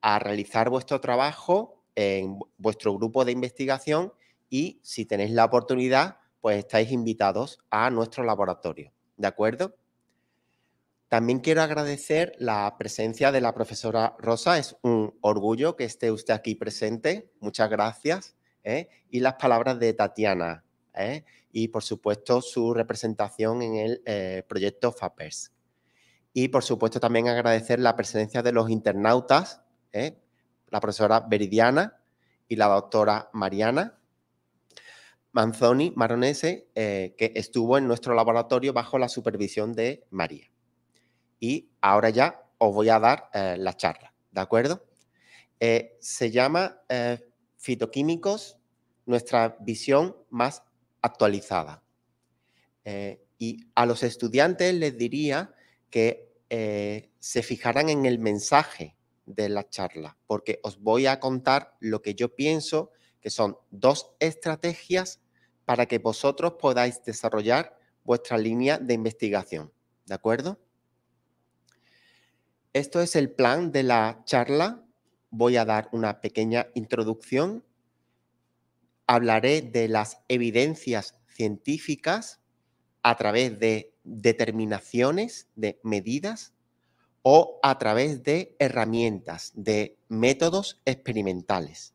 a realizar vuestro trabajo en vuestro grupo de investigación y si tenéis la oportunidad, pues estáis invitados a nuestro laboratorio, ¿de acuerdo? También quiero agradecer la presencia de la profesora Rosa. Es un orgullo que esté usted aquí presente. Muchas gracias. ¿eh? Y las palabras de Tatiana ¿eh? y por supuesto su representación en el eh, proyecto FAPERS. Y por supuesto también agradecer la presencia de los internautas, ¿eh? la profesora Veridiana y la doctora Mariana Manzoni Maronese, que estuvo en nuestro laboratorio bajo la supervisión de María. Y ahora ya os voy a dar la charla, ¿de acuerdo? se llama fitoquímicos, nuestra visión más actualizada. Eh, y a los estudiantes les diría que eh, se fijaran en el mensaje de la charla, porque os voy a contar lo que yo pienso que son dos estrategias para que vosotros podáis desarrollar vuestra línea de investigación. ¿De acuerdo? Esto es el plan de la charla. Voy a dar una pequeña introducción hablaré de las evidencias científicas a través de determinaciones, de medidas o a través de herramientas, de métodos experimentales.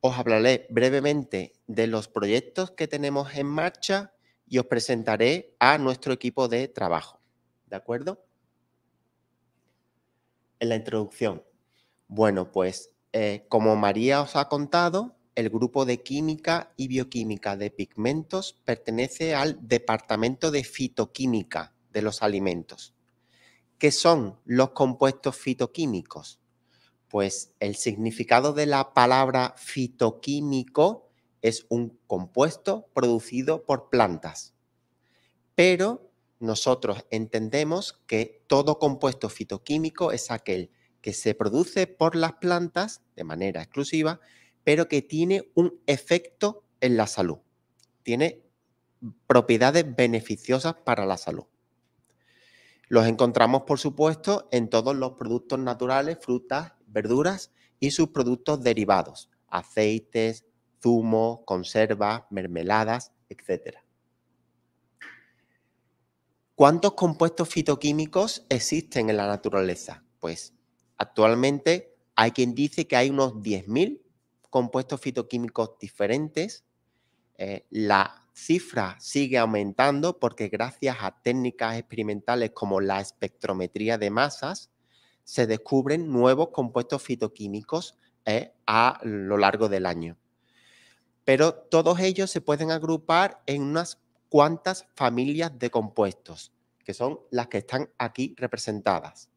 Os hablaré brevemente de los proyectos que tenemos en marcha y os presentaré a nuestro equipo de trabajo. ¿De acuerdo? En la introducción. Bueno, pues eh, como María os ha contado, el grupo de química y bioquímica de pigmentos pertenece al departamento de fitoquímica de los alimentos. ¿Qué son los compuestos fitoquímicos? Pues el significado de la palabra fitoquímico es un compuesto producido por plantas. Pero nosotros entendemos que todo compuesto fitoquímico es aquel que se produce por las plantas de manera exclusiva pero que tiene un efecto en la salud. Tiene propiedades beneficiosas para la salud. Los encontramos, por supuesto, en todos los productos naturales, frutas, verduras y sus productos derivados, aceites, zumo, conservas, mermeladas, etc. ¿Cuántos compuestos fitoquímicos existen en la naturaleza? Pues actualmente hay quien dice que hay unos 10.000 compuestos fitoquímicos diferentes. Eh, la cifra sigue aumentando porque gracias a técnicas experimentales como la espectrometría de masas, se descubren nuevos compuestos fitoquímicos eh, a lo largo del año. Pero todos ellos se pueden agrupar en unas cuantas familias de compuestos, que son las que están aquí representadas.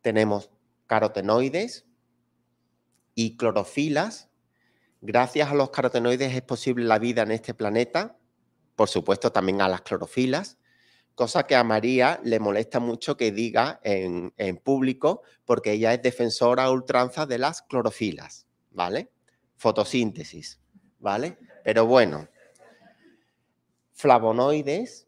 Tenemos carotenoides, y clorofilas. Gracias a los carotenoides es posible la vida en este planeta, por supuesto también a las clorofilas, cosa que a María le molesta mucho que diga en, público porque ella es defensora ultranza de las clorofilas, ¿vale? Fotosíntesis, ¿vale? Pero bueno, flavonoides,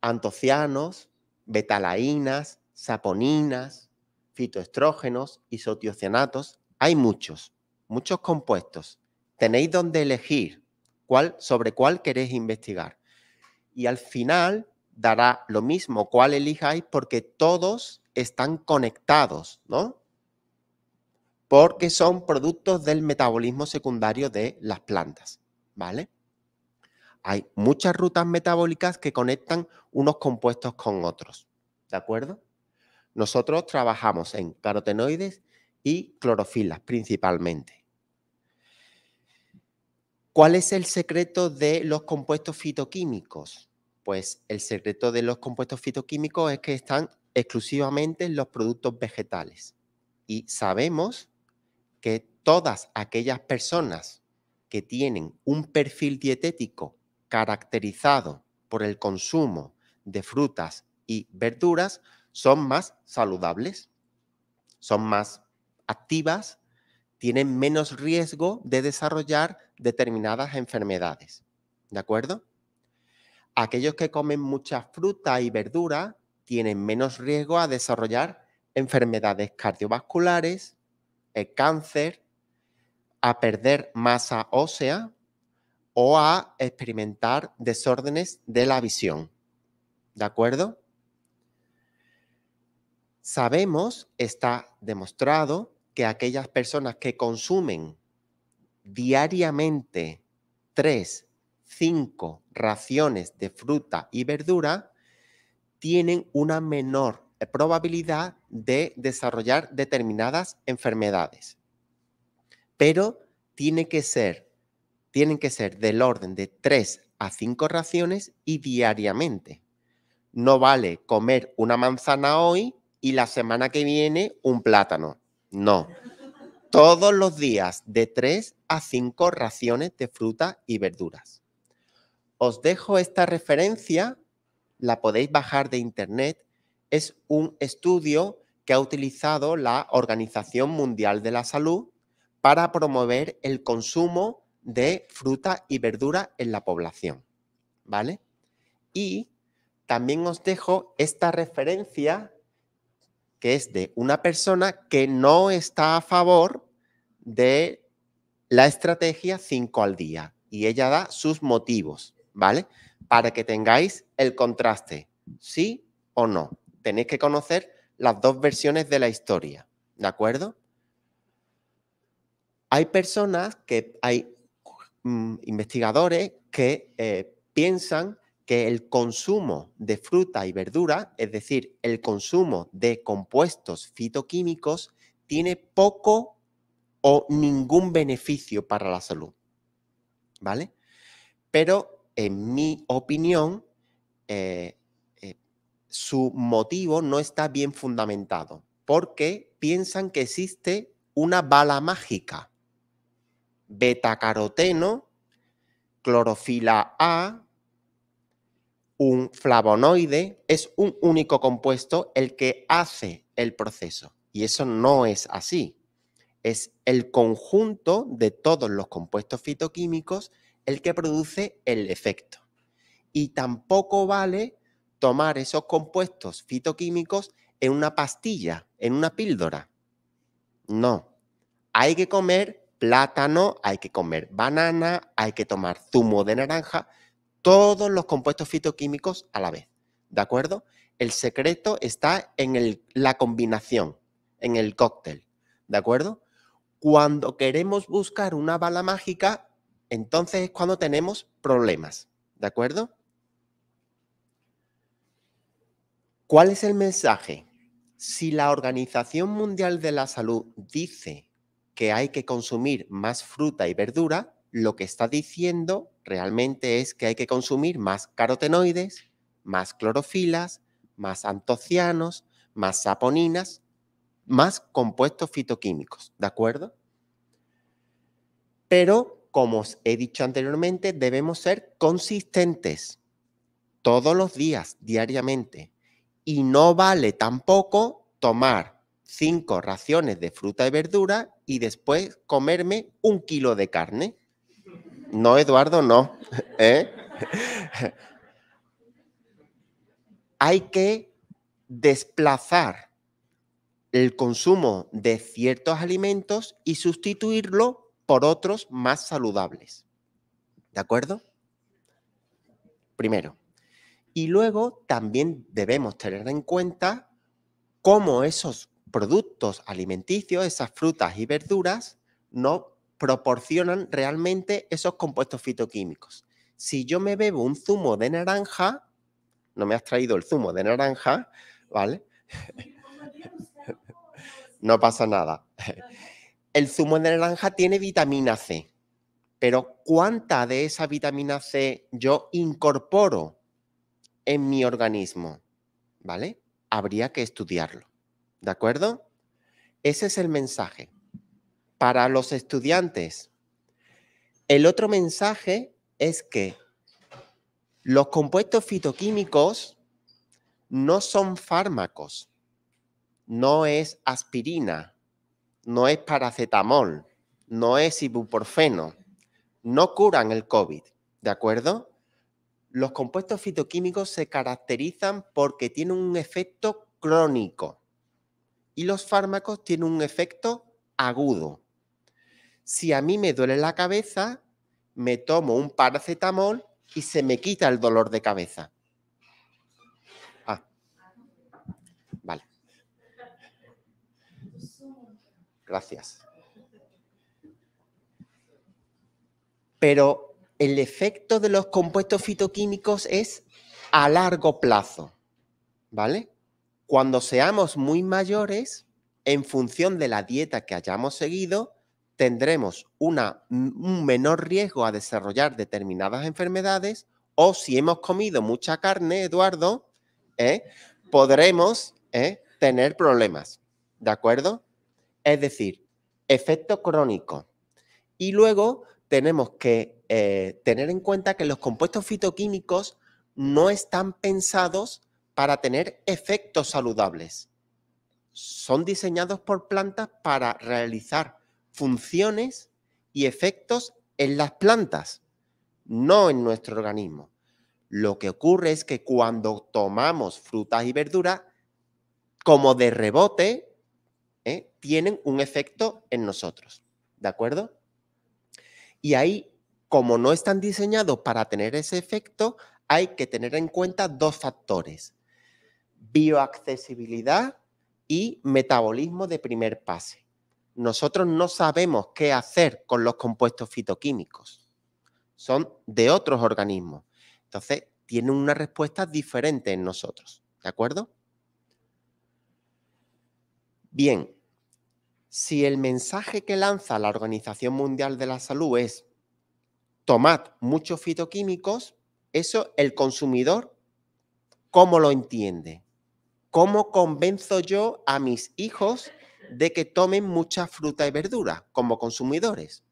antocianos, betalaínas, saponinas, fitoestrógenos, isotiocianatos, hay muchos, muchos compuestos. Tenéis donde elegir cuál, sobre cuál queréis investigar. Y al final dará lo mismo cuál elijáis porque todos están conectados, ¿no? Porque son productos del metabolismo secundario de las plantas, ¿vale? Hay muchas rutas metabólicas que conectan unos compuestos con otros, ¿de acuerdo? Nosotros trabajamos en carotenoides y clorofilas principalmente. ¿Cuál es el secreto de los compuestos fitoquímicos? Pues el secreto de los compuestos fitoquímicos es que están exclusivamente en los productos vegetales. Y sabemos que todas aquellas personas que tienen un perfil dietético caracterizado por el consumo de frutas y verduras son más saludables, son más activas tienen menos riesgo de desarrollar determinadas enfermedades. ¿De acuerdo? Aquellos que comen mucha fruta y verdura tienen menos riesgo a desarrollar enfermedades cardiovasculares, el cáncer, a perder masa ósea o a experimentar desórdenes de la visión. ¿De acuerdo? Sabemos, está demostrado, que aquellas personas que consumen diariamente tres, 5 raciones de fruta y verdura tienen una menor eh, probabilidad de desarrollar determinadas enfermedades. Pero tiene que ser, tienen que ser del orden de 3 a 5 raciones y diariamente. No vale comer una manzana hoy y la semana que viene un plátano. No. Todos los días de 3 a 5 raciones de fruta y verduras. Os dejo esta referencia, la podéis bajar de internet. Es un estudio que ha utilizado la Organización Mundial de la Salud para promover el consumo de fruta y verdura en la población. ¿Vale? Y también os dejo esta referencia que es de una persona que no está a favor de la estrategia 5 al día. Y ella da sus motivos, ¿vale? Para que tengáis el contraste, sí o no. Tenéis que conocer las dos versiones de la historia, ¿de acuerdo? Hay personas que, hay mm, investigadores que eh, piensan que el consumo de fruta y verdura, es decir, el consumo de compuestos fitoquímicos, tiene poco o ningún beneficio para la salud. ¿Vale? Pero en mi opinión, eh, eh, su motivo no está bien fundamentado, porque piensan que existe una bala mágica. beta-caroteno, clorofila A, un flavonoide es un único compuesto el que hace el proceso. Y eso no es así. Es el conjunto de todos los compuestos fitoquímicos el que produce el efecto. Y tampoco vale tomar esos compuestos fitoquímicos en una pastilla, en una píldora. No. Hay que comer plátano, hay que comer banana, hay que tomar zumo de naranja, todos los compuestos fitoquímicos a la vez. ¿De acuerdo? El secreto está en la combinación, en el cóctel. ¿De acuerdo? Cuando queremos buscar una bala mágica, entonces es cuando tenemos problemas. ¿De acuerdo? ¿Cuál es el mensaje? Si la Organización Mundial de la Salud dice que hay que consumir más fruta y verdura, lo que está diciendo realmente es que hay que consumir más carotenoides, más clorofilas, más antocianos, más saponinas, más compuestos fitoquímicos, ¿de acuerdo? Pero, como os he dicho anteriormente, debemos ser consistentes todos los días, diariamente. Y no vale tampoco tomar cinco raciones de fruta y verdura y después comerme un kilo de carne. No, Eduardo, no. ¿eh? Hay que desplazar el consumo de ciertos alimentos y sustituirlo por otros más saludables. ¿De acuerdo? Primero. Y luego también debemos tener en cuenta cómo esos productos alimenticios, esas frutas y verduras, no proporcionan realmente esos compuestos fitoquímicos. Si yo me bebo un zumo de naranja, no me has traído el zumo de naranja, ¿vale? no pasa nada. El zumo de naranja tiene vitamina C, pero ¿cuánta de esa vitamina C yo incorporo en mi organismo? ¿Vale? Habría que estudiarlo. ¿De acuerdo? Ese es el mensaje para los estudiantes. El otro mensaje es que los compuestos fitoquímicos no son fármacos, no es aspirina, no es paracetamol, no es ibuprofeno, no curan el COVID, ¿de acuerdo? Los compuestos fitoquímicos se caracterizan porque tienen un efecto crónico y los fármacos tienen un efecto agudo. Si a mí me duele la cabeza, me tomo un paracetamol y se me quita el dolor de cabeza. Ah, vale. Gracias. Pero el efecto de los compuestos fitoquímicos es a largo plazo, ¿vale? Cuando seamos muy mayores, en función de la dieta que hayamos seguido, tendremos una, un menor riesgo a desarrollar determinadas enfermedades o si hemos comido mucha carne, Eduardo, ¿eh? podremos ¿eh? tener problemas. ¿De acuerdo? Es decir, efecto crónico. Y luego tenemos que eh, tener en cuenta que los compuestos fitoquímicos no están pensados para tener efectos saludables. Son diseñados por plantas para realizar funciones y efectos en las plantas, no en nuestro organismo. Lo que ocurre es que cuando tomamos frutas y verduras, como de rebote, ¿eh? tienen un efecto en nosotros. ¿De acuerdo? Y ahí, como no están diseñados para tener ese efecto, hay que tener en cuenta dos factores. Bioaccesibilidad y metabolismo de primer pase nosotros no sabemos qué hacer con los compuestos fitoquímicos. Son de otros organismos. Entonces, tienen una respuesta diferente en nosotros. ¿De acuerdo? Bien, si el mensaje que lanza la Organización Mundial de la Salud es tomad muchos fitoquímicos, eso el consumidor, ¿cómo lo entiende? ¿Cómo convenzo yo a mis hijos de que tomen mucha fruta y verdura como consumidores?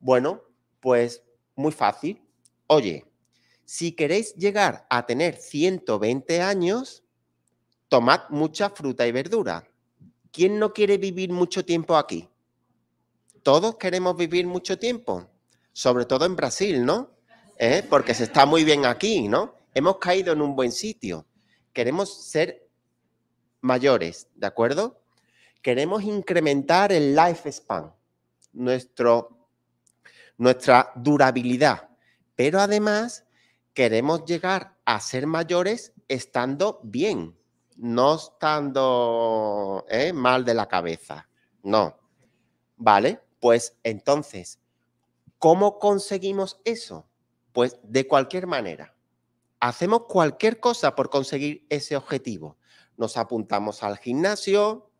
Bueno, pues muy fácil. Oye, si queréis llegar a tener 120 años, tomad mucha fruta y verdura. ¿Quién no quiere vivir mucho tiempo aquí? Todos queremos vivir mucho tiempo, sobre todo en Brasil, ¿no? ¿Eh? Porque se está muy bien aquí, ¿no? Hemos caído en un buen sitio. Queremos ser mayores, ¿de acuerdo? queremos incrementar el lifespan, nuestro, nuestra durabilidad, pero además queremos llegar a ser mayores estando bien, no estando ¿eh? mal de la cabeza, no. ¿Vale? Pues entonces, ¿cómo conseguimos eso? Pues de cualquier manera. Hacemos cualquier cosa por conseguir ese objetivo. Nos apuntamos al gimnasio,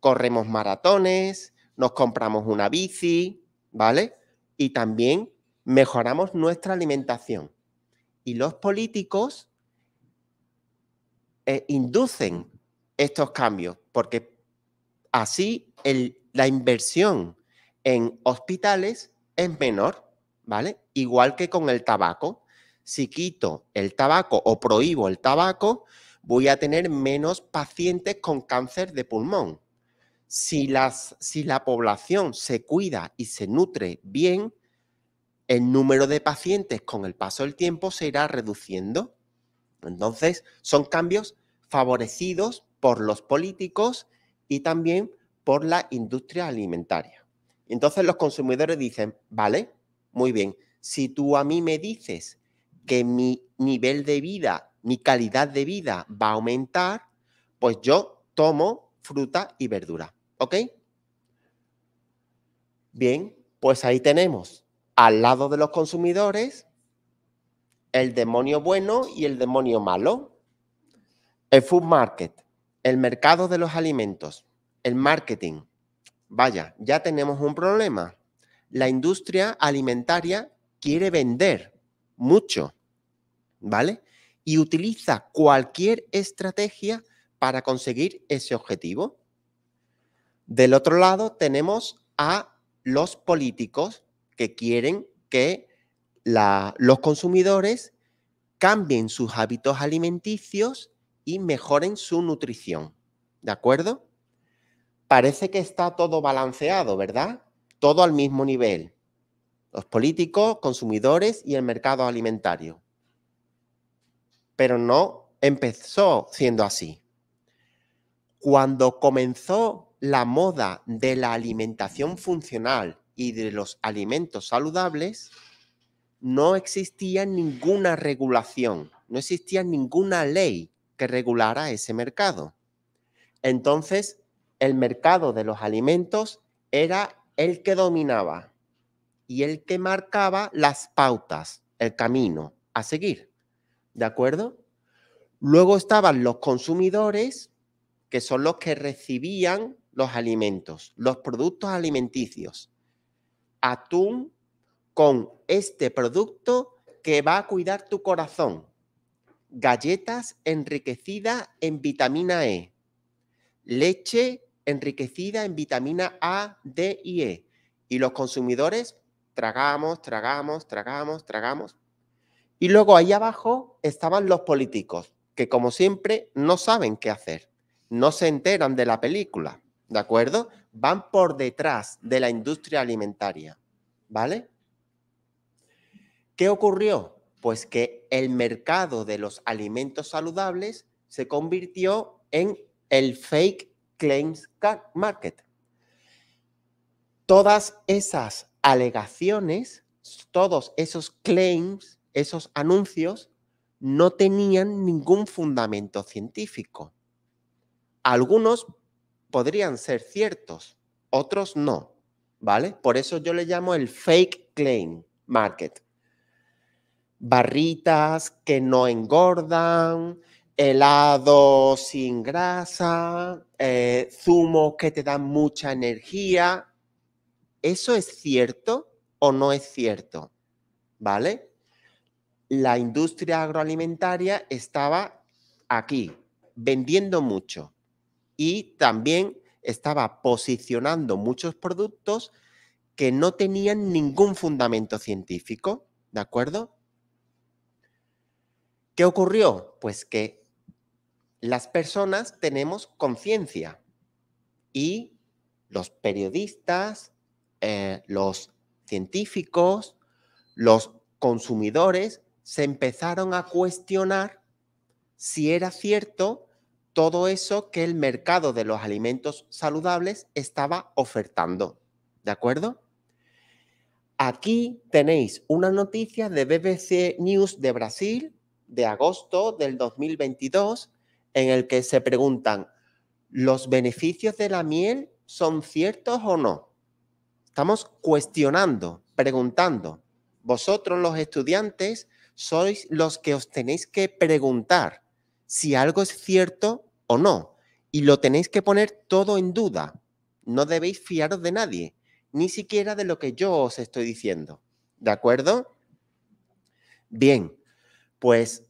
corremos maratones, nos compramos una bici, ¿vale? Y también mejoramos nuestra alimentación. Y los políticos eh, inducen estos cambios, porque así la inversión en hospitales es menor, ¿vale? Igual que con el tabaco. Si quito el tabaco o prohíbo el tabaco, voy a tener menos pacientes con cáncer de pulmón si, la población se cuida y se nutre bien, el número de pacientes con el paso del tiempo se irá reduciendo. Entonces, son cambios favorecidos por los políticos y también por la industria alimentaria. Entonces los consumidores dicen, vale, muy bien, si tú a mí me dices que mi nivel de vida, mi calidad de vida va a aumentar, pues yo tomo fruta y verdura. ¿Ok? Bien, pues ahí tenemos al lado de los consumidores el demonio bueno y el demonio malo. El food market, el mercado de los alimentos, el marketing. Vaya, ya tenemos un problema. La industria alimentaria quiere vender mucho, ¿vale? Y utiliza cualquier estrategia para conseguir ese objetivo. Del otro lado tenemos a los políticos que quieren que los consumidores cambien sus hábitos alimenticios y mejoren su nutrición. ¿De acuerdo? Parece que está todo balanceado, ¿verdad? Todo al mismo nivel. Los políticos, consumidores y el mercado alimentario. Pero no empezó siendo así. Cuando comenzó la moda de la alimentación funcional y de los alimentos saludables, no existía ninguna regulación, no existía ninguna ley que regulara ese mercado. Entonces, el mercado de los alimentos era el que dominaba y el que marcaba las pautas, el camino a seguir. ¿De acuerdo? Luego estaban los consumidores, que son los que recibían los alimentos, los productos alimenticios. Atún con este producto que va a cuidar tu corazón. Galletas enriquecidas en vitamina E. Leche enriquecida en vitamina A, D y E. Y los consumidores tragamos, tragamos, tragamos, tragamos. Y luego ahí abajo estaban los políticos, que como siempre no saben qué hacer, no se enteran de la película. ¿de acuerdo? Van por detrás de la industria alimentaria, ¿vale? ¿Qué ocurrió? Pues que el mercado de los alimentos saludables se convirtió en el fake claims market. Todas esas alegaciones, todos esos claims, esos anuncios, no tenían ningún fundamento científico. Algunos podrían ser ciertos, otros no, ¿vale? Por eso yo le llamo el fake claim market. Barritas que no engordan, helado sin grasa, eh, zumo zumos que te dan mucha energía. ¿Eso es cierto o no es cierto? ¿Vale? La industria agroalimentaria estaba aquí, vendiendo mucho y también estaba posicionando muchos productos que no tenían ningún fundamento científico, ¿de acuerdo? ¿Qué ocurrió? Pues que las personas tenemos conciencia y los periodistas, eh, los científicos, los consumidores se empezaron a cuestionar si era cierto todo eso que el mercado de los alimentos saludables estaba ofertando. ¿De acuerdo? Aquí tenéis una noticia de BBC News de Brasil de agosto del 2022 en el que se preguntan, ¿los beneficios de la miel son ciertos o no? Estamos cuestionando, preguntando. Vosotros los estudiantes sois los que os tenéis que preguntar si algo es cierto o no. Y lo tenéis que poner todo en duda. No debéis fiaros de nadie, ni siquiera de lo que yo os estoy diciendo. ¿De acuerdo? Bien, pues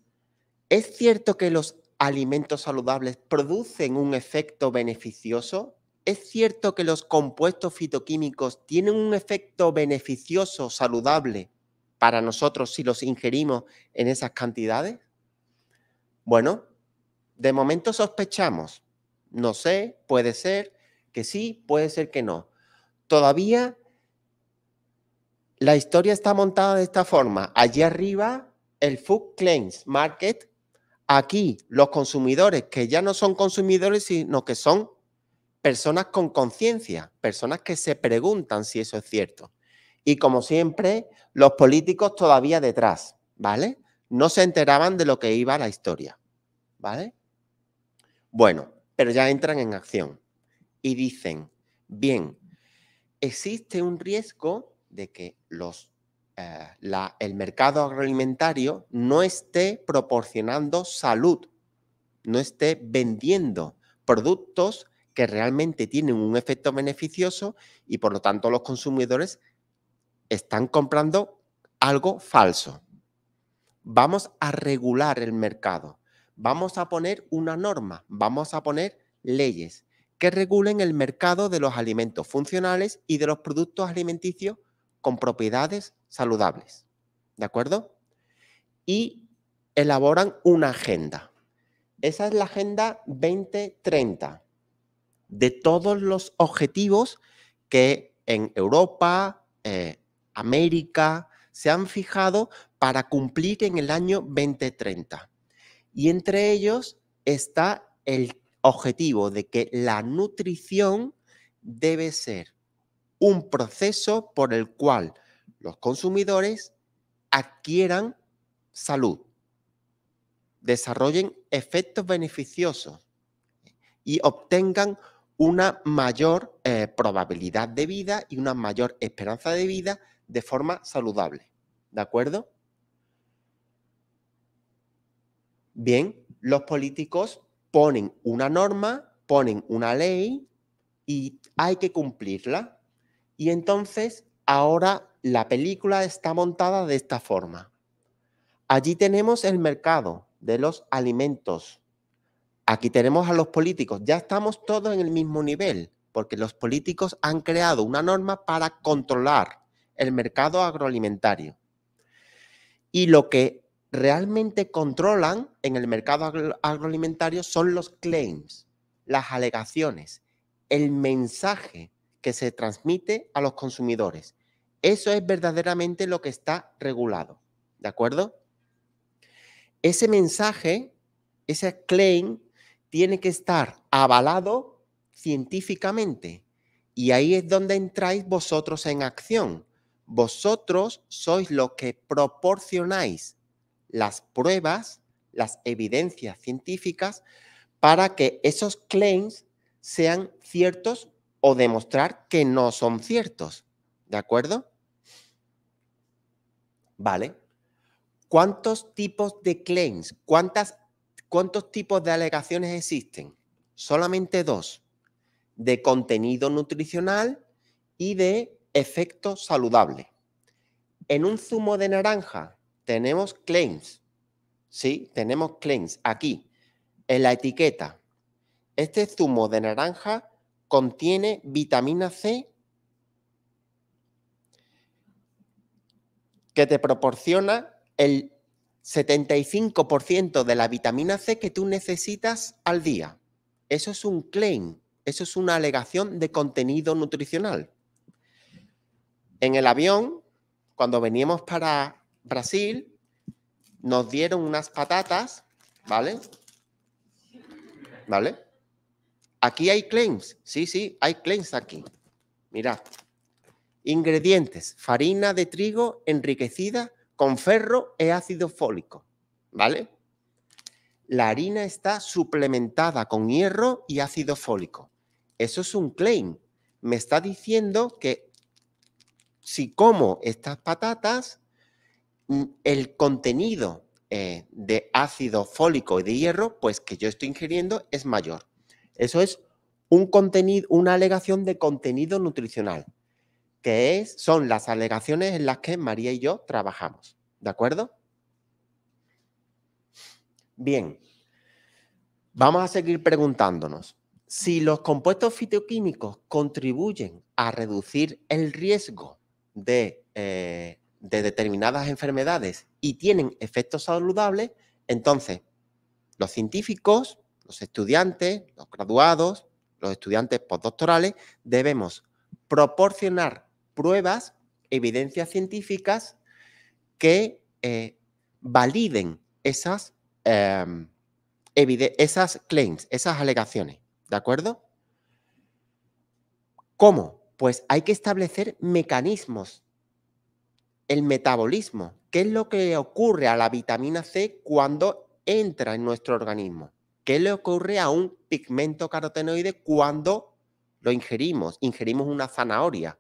¿es cierto que los alimentos saludables producen un efecto beneficioso? ¿Es cierto que los compuestos fitoquímicos tienen un efecto beneficioso, saludable para nosotros si los ingerimos en esas cantidades? Bueno, de momento sospechamos, no sé, puede ser que sí, puede ser que no. Todavía la historia está montada de esta forma. Allí arriba, el Food Claims Market. Aquí, los consumidores, que ya no son consumidores, sino que son personas con conciencia, personas que se preguntan si eso es cierto. Y como siempre, los políticos todavía detrás, ¿vale? No se enteraban de lo que iba la historia, ¿vale? Bueno, pero ya entran en acción y dicen, bien, existe un riesgo de que los, eh, el mercado agroalimentario no esté proporcionando salud, no esté vendiendo productos que realmente tienen un efecto beneficioso y por lo tanto los consumidores están comprando algo falso. Vamos a regular el mercado vamos a poner una norma, vamos a poner leyes que regulen el mercado de los alimentos funcionales y de los productos alimenticios con propiedades saludables. ¿De acuerdo? Y elaboran una agenda. Esa es la agenda 2030 de todos los objetivos que en Europa, eh, América, se han fijado para cumplir en el año 2030. Y entre ellos está el objetivo de que la nutrición debe ser un proceso por el cual los consumidores adquieran salud, desarrollen efectos beneficiosos y obtengan una mayor eh, probabilidad de vida y una mayor esperanza de vida de forma saludable. ¿De acuerdo? Bien, los políticos ponen una norma, ponen una ley y hay que cumplirla. Y entonces ahora la película está montada de esta forma. Allí tenemos el mercado de los alimentos. Aquí tenemos a los políticos. Ya estamos todos en el mismo nivel, porque los políticos han creado una norma para controlar el mercado agroalimentario. Y lo que realmente controlan en el mercado agroalimentario son los claims, las alegaciones, el mensaje que se transmite a los consumidores. Eso es verdaderamente lo que está regulado. ¿De acuerdo? Ese mensaje, ese claim, tiene que estar avalado científicamente. Y ahí es donde entráis vosotros en acción. Vosotros sois los que proporcionáis las pruebas, las evidencias científicas para que esos claims sean ciertos o demostrar que no son ciertos. ¿De acuerdo? Vale. ¿Cuántos tipos de claims, cuántos tipos de alegaciones existen? Solamente dos, de contenido nutricional y de efecto saludable. En un zumo de naranja, tenemos claims, ¿sí? Tenemos claims aquí, en la etiqueta. Este zumo de naranja contiene vitamina C que te proporciona el 75% de la vitamina C que tú necesitas al día. Eso es un claim, eso es una alegación de contenido nutricional. En el avión, cuando veníamos para Brasil, nos dieron unas patatas, ¿vale? ¿Vale? Aquí hay claims, sí, sí, hay claims aquí. Mirad. Ingredientes, farina de trigo enriquecida con ferro e ácido fólico, ¿vale? La harina está suplementada con hierro y ácido fólico. Eso es un claim. Me está diciendo que si como estas patatas, Mm, el contenido eh, de ácido fólico y de hierro, pues que yo estoy ingiriendo es mayor. Eso es un una alegación de contenido nutricional, que es, son las alegaciones en las que María y yo trabajamos. ¿De acuerdo? Bien, vamos a seguir preguntándonos. Si los compuestos fitoquímicos contribuyen a reducir el riesgo de eh, de determinadas enfermedades y tienen efectos saludables, entonces los científicos, los estudiantes, los graduados, los estudiantes postdoctorales, debemos proporcionar pruebas, evidencias científicas que eh, validen esas, em, esas claims, esas alegaciones. ¿De acuerdo? ¿Cómo? Pues hay que establecer mecanismos el metabolismo. ¿Qué es lo que ocurre a la vitamina C cuando entra en nuestro organismo? ¿Qué le ocurre a un pigmento carotenoide cuando lo ingerimos? Ingerimos una zanahoria.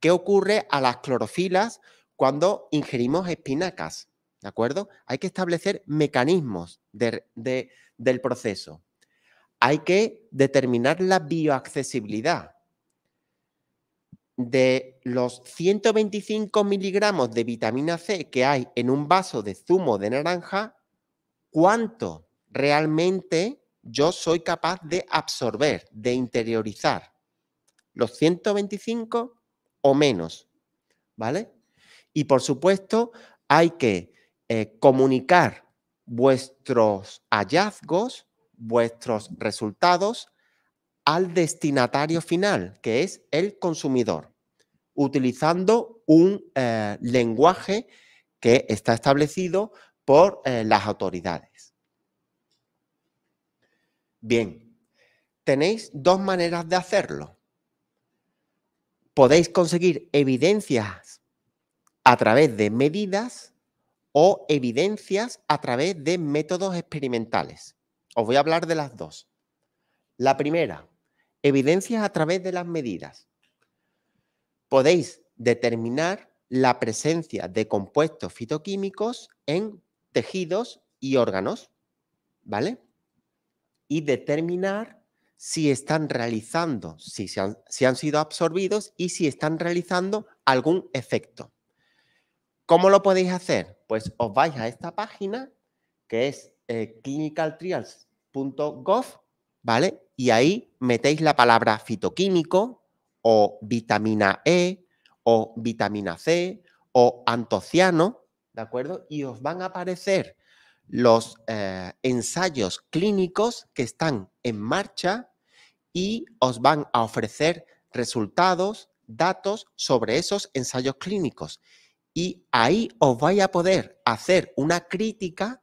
¿Qué ocurre a las clorofilas cuando ingerimos espinacas? ¿De acuerdo? Hay que establecer mecanismos del proceso. Hay que determinar la bioaccesibilidad de los 125 miligramos de vitamina C que hay en un vaso de zumo de naranja, ¿cuánto realmente yo soy capaz de absorber, de interiorizar? ¿Los 125 o menos? ¿Vale? Y por supuesto, hay que eh, comunicar vuestros hallazgos, vuestros resultados al destinatario final, que es el consumidor, utilizando un eh, lenguaje que está establecido por eh, las autoridades. Bien, tenéis dos maneras de hacerlo. Podéis conseguir evidencias a través de medidas o evidencias a través de métodos experimentales. Os voy a hablar de las dos. La primera, evidencias a través de las medidas. Podéis determinar la presencia de compuestos fitoquímicos en tejidos y órganos, ¿vale? Y determinar si están realizando, si, se han, sido absorbidos y si están realizando algún efecto. ¿Cómo lo podéis hacer? Pues os vais a esta página que es eh, clinicaltrials.gov ¿vale? Y ahí metéis la palabra fitoquímico o vitamina E o vitamina C o antociano, ¿de acuerdo? Y os van a aparecer los eh, ensayos clínicos que están en marcha y os van a ofrecer resultados, datos sobre esos ensayos clínicos. Y ahí os vais a poder hacer una crítica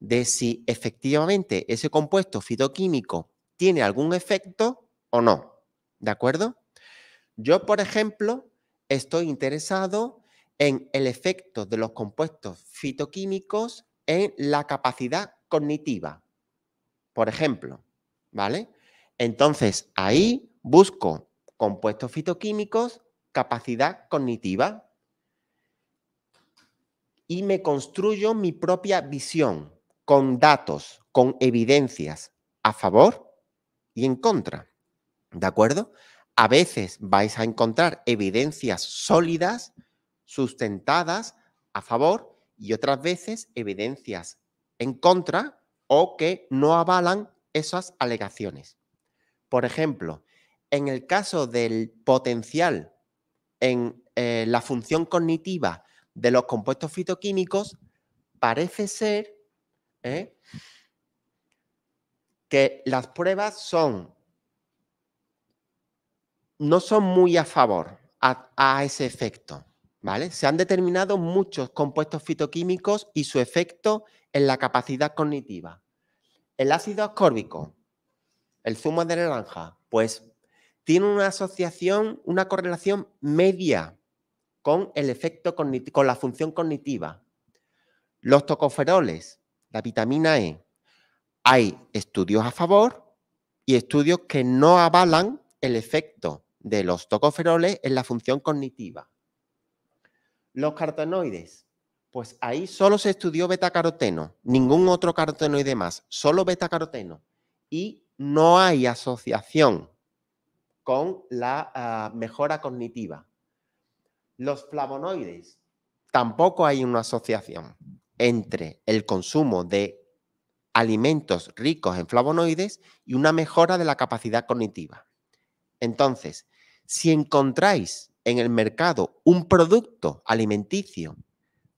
de si efectivamente ese compuesto fitoquímico tiene algún efecto o no. ¿De acuerdo? Yo, por ejemplo, estoy interesado en el efecto de los compuestos fitoquímicos en la capacidad cognitiva, por ejemplo. ¿Vale? Entonces, ahí busco compuestos fitoquímicos, capacidad cognitiva, y me construyo mi propia visión con datos, con evidencias a favor y en contra. ¿De acuerdo? A veces vais a encontrar evidencias sólidas, sustentadas a favor y otras veces evidencias en contra o que no avalan esas alegaciones. Por ejemplo, en el caso del potencial en eh, la función cognitiva de los compuestos fitoquímicos, parece ser ¿eh? que las pruebas son, no son muy a favor a, ese efecto, ¿vale? Se han determinado muchos compuestos fitoquímicos y su efecto en la capacidad cognitiva. El ácido ascórbico, el zumo de naranja, pues tiene una asociación, una correlación media con el efecto con la función cognitiva. Los tocoferoles, la vitamina E, hay estudios a favor y estudios que no avalan el efecto de los tocoferoles en la función cognitiva. Los carotenoides, pues ahí solo se estudió betacaroteno, ningún otro carotenoide más, solo betacaroteno. Y no hay asociación con la ah, mejora cognitiva. Los flavonoides, tampoco hay una asociación entre el consumo de alimentos ricos en flavonoides y una mejora de la capacidad cognitiva. Entonces, si encontráis en el mercado un producto alimenticio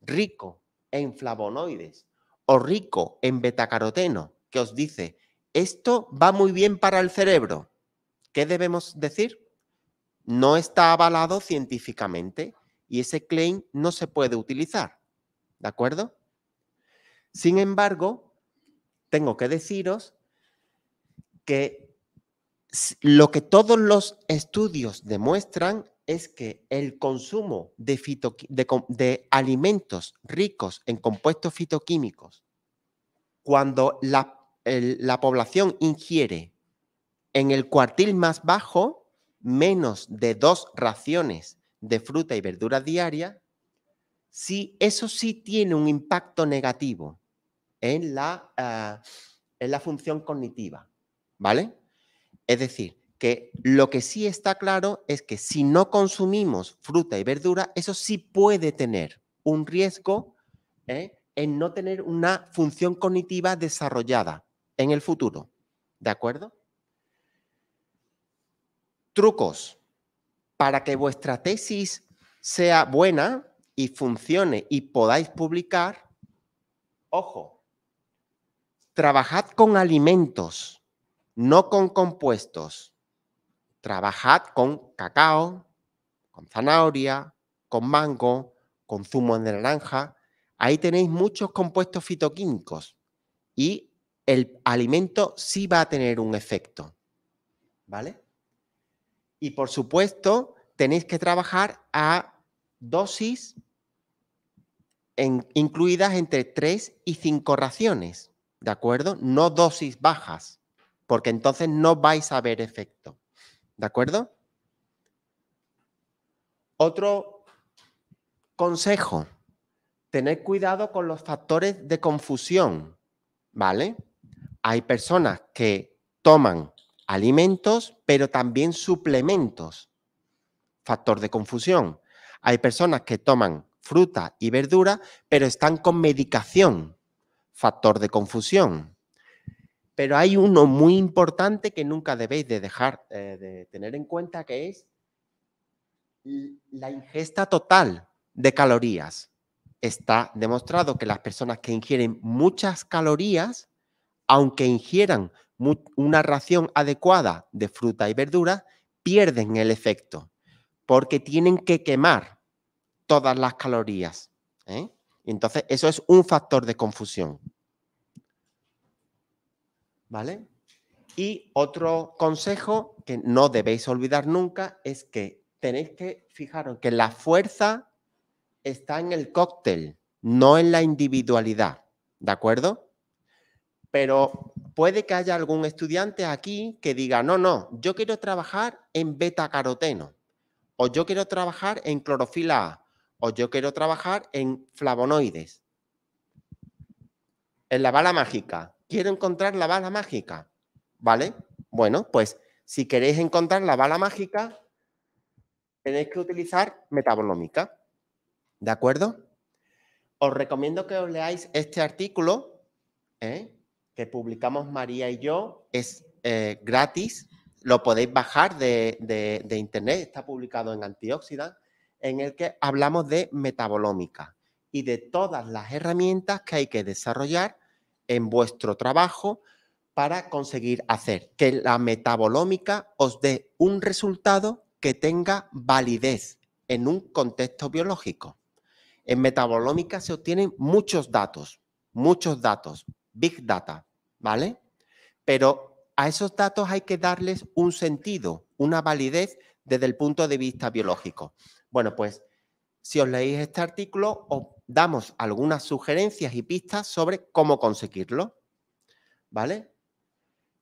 rico en flavonoides o rico en betacaroteno que os dice, esto va muy bien para el cerebro, ¿qué debemos decir? No está avalado científicamente y ese claim no se puede utilizar. ¿De acuerdo? Sin embargo, tengo que deciros que lo que todos los estudios demuestran es que el consumo de, alimentos ricos en compuestos fitoquímicos, cuando la, población ingiere en el cuartil más bajo menos de dos raciones de fruta y verdura diaria, sí, eso sí tiene un impacto negativo en la, ah, en la función cognitiva, ¿vale? Es decir, que lo que sí está claro es que si no consumimos fruta y verdura, eso sí puede tener un riesgo ¿eh? en no tener una función cognitiva desarrollada en el futuro. ¿De acuerdo? Trucos. Para que vuestra tesis sea buena y funcione y podáis publicar, ojo, trabajad con alimentos, no con compuestos. Trabajad con cacao, con zanahoria, con mango, con zumo de naranja. Ahí tenéis muchos compuestos fitoquímicos y el alimento sí va a tener un efecto. ¿Vale? Y por supuesto, tenéis que trabajar a dosis incluidas entre 3 y 5 raciones. ¿de acuerdo? No dosis bajas, porque entonces no vais a ver efecto, ¿de acuerdo? Otro consejo, tened cuidado con los factores de confusión, ¿vale? Hay personas que toman alimentos, pero también suplementos. Factor de confusión. Hay personas que toman fruta y verdura, pero están con medicación factor de confusión. Pero hay uno muy importante que nunca debéis de dejar eh, de tener en cuenta, que es la ingesta total de calorías. Está demostrado que las personas que ingieren muchas calorías, aunque ingieran una ración adecuada de fruta y verdura, pierden el efecto, porque tienen que quemar todas las calorías. ¿eh? Entonces, eso es un factor de confusión. ¿Vale? Y otro consejo que no debéis olvidar nunca es que tenéis que fijaros que la fuerza está en el cóctel, no en la individualidad. ¿De acuerdo? Pero puede que haya algún estudiante aquí que diga, no, no, yo quiero trabajar en beta caroteno o yo quiero trabajar en clorofila A o yo quiero trabajar en flavonoides, en la bala mágica. Quiero encontrar la bala mágica, ¿vale? Bueno, pues si queréis encontrar la bala mágica, tenéis que utilizar metabolómica, ¿de acuerdo? Os recomiendo que os leáis este artículo ¿eh? que publicamos María y yo, es eh, gratis, lo podéis bajar de, de internet, está publicado en Antioxidant en el que hablamos de metabolómica y de todas las herramientas que hay que desarrollar en vuestro trabajo para conseguir hacer que la metabolómica os dé un resultado que tenga validez en un contexto biológico. En metabolómica se obtienen muchos datos, muchos datos, big data, ¿vale? Pero a esos datos hay que darles un sentido, una validez desde el punto de vista biológico. Bueno, pues si os leéis este artículo, os damos algunas sugerencias y pistas sobre cómo conseguirlo. ¿Vale?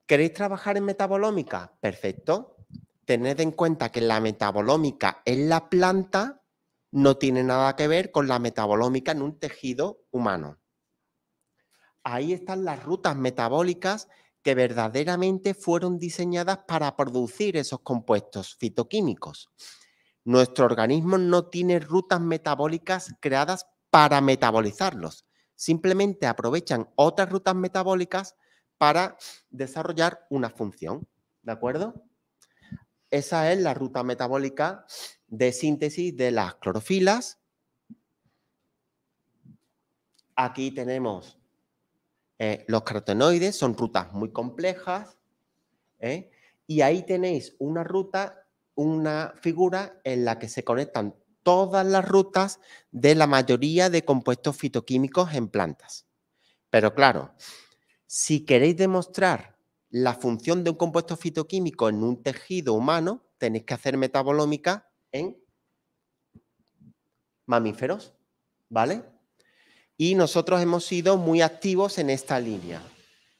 ¿Queréis trabajar en metabolómica? Perfecto. Tened en cuenta que la metabolómica en la planta no tiene nada que ver con la metabolómica en un tejido humano. Ahí están las rutas metabólicas que verdaderamente fueron diseñadas para producir esos compuestos fitoquímicos. Nuestro organismo no tiene rutas metabólicas creadas para metabolizarlos. Simplemente aprovechan otras rutas metabólicas para desarrollar una función. ¿De acuerdo? Esa es la ruta metabólica de síntesis de las clorofilas. Aquí tenemos eh, los carotenoides, son rutas muy complejas. ¿eh? Y ahí tenéis una ruta una figura en la que se conectan todas las rutas de la mayoría de compuestos fitoquímicos en plantas. Pero claro, si queréis demostrar la función de un compuesto fitoquímico en un tejido humano, tenéis que hacer metabolómica en mamíferos, ¿vale? Y nosotros hemos sido muy activos en esta línea.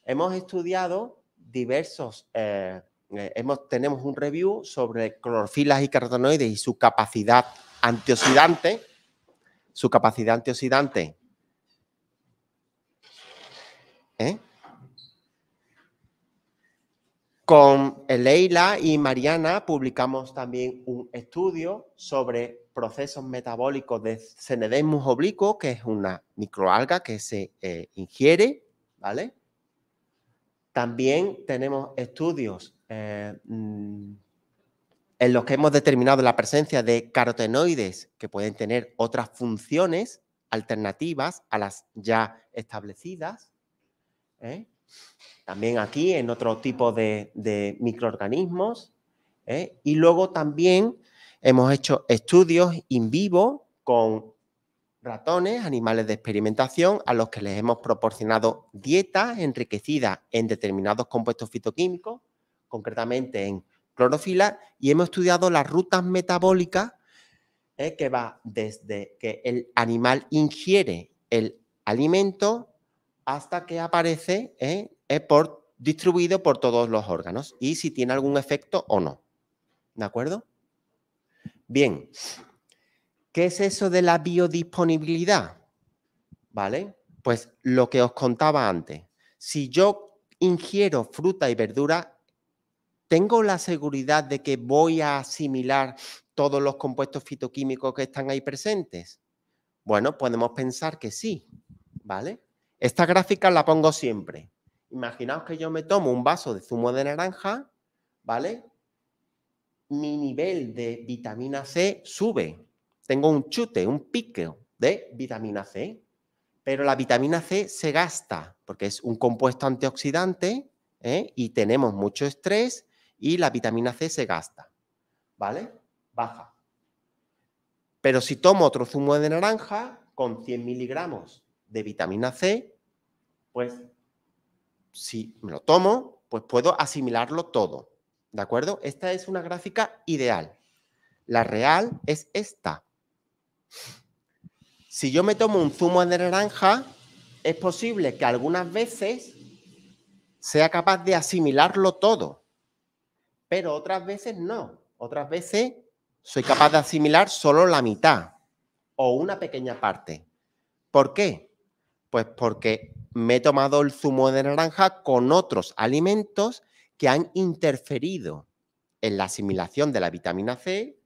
Hemos estudiado diversos eh, eh, tenemos un review sobre clorofilas y carotenoides y su capacidad antioxidante. Su capacidad antioxidante. ¿eh? Con Leila y Mariana publicamos también un estudio sobre procesos metabólicos de Cenedemus oblicuo, que es una microalga que se eh, ingiere, ¿vale? También tenemos estudios eh, mm, en los que hemos determinado la presencia de carotenoides que pueden tener otras funciones alternativas a las ya establecidas. ¿eh? También aquí en otro tipo de, microorganismos. ¿eh? Y luego también hemos hecho estudios in vivo con ratones, animales de experimentación, a los que les hemos proporcionado dietas enriquecidas en determinados compuestos fitoquímicos concretamente en clorofila, y hemos estudiado las rutas metabólicas eh, que va desde que el animal ingiere el alimento hasta que aparece eh, por, distribuido por todos los órganos y si tiene algún efecto o no. ¿De acuerdo? Bien, ¿qué es eso de la biodisponibilidad? ¿Vale? Pues lo que os contaba antes. Si yo ingiero fruta y verdura, tengo la seguridad de que voy a asimilar todos los compuestos fitoquímicos que están ahí presentes? Bueno, podemos pensar que sí, ¿vale? Esta gráfica la pongo siempre. Imaginaos que yo me tomo un vaso de zumo de naranja, ¿vale? Mi nivel de vitamina C sube. Tengo un chute, un pique de vitamina C. Pero la vitamina C se gasta porque es un compuesto antioxidante ¿eh? y tenemos mucho estrés y la vitamina C se gasta, ¿vale? Baja. Pero si tomo otro zumo de naranja con 100 miligramos de vitamina C, pues si me lo tomo, pues puedo asimilarlo todo, ¿de acuerdo? Esta es una gráfica ideal. La real es esta. Si yo me tomo un zumo de naranja, es posible que algunas veces sea capaz de asimilarlo todo pero otras veces no. Otras veces soy capaz de asimilar solo la mitad o una pequeña parte. ¿Por qué? Pues porque me he tomado el zumo de naranja con otros alimentos que han interferido en la asimilación de la vitamina C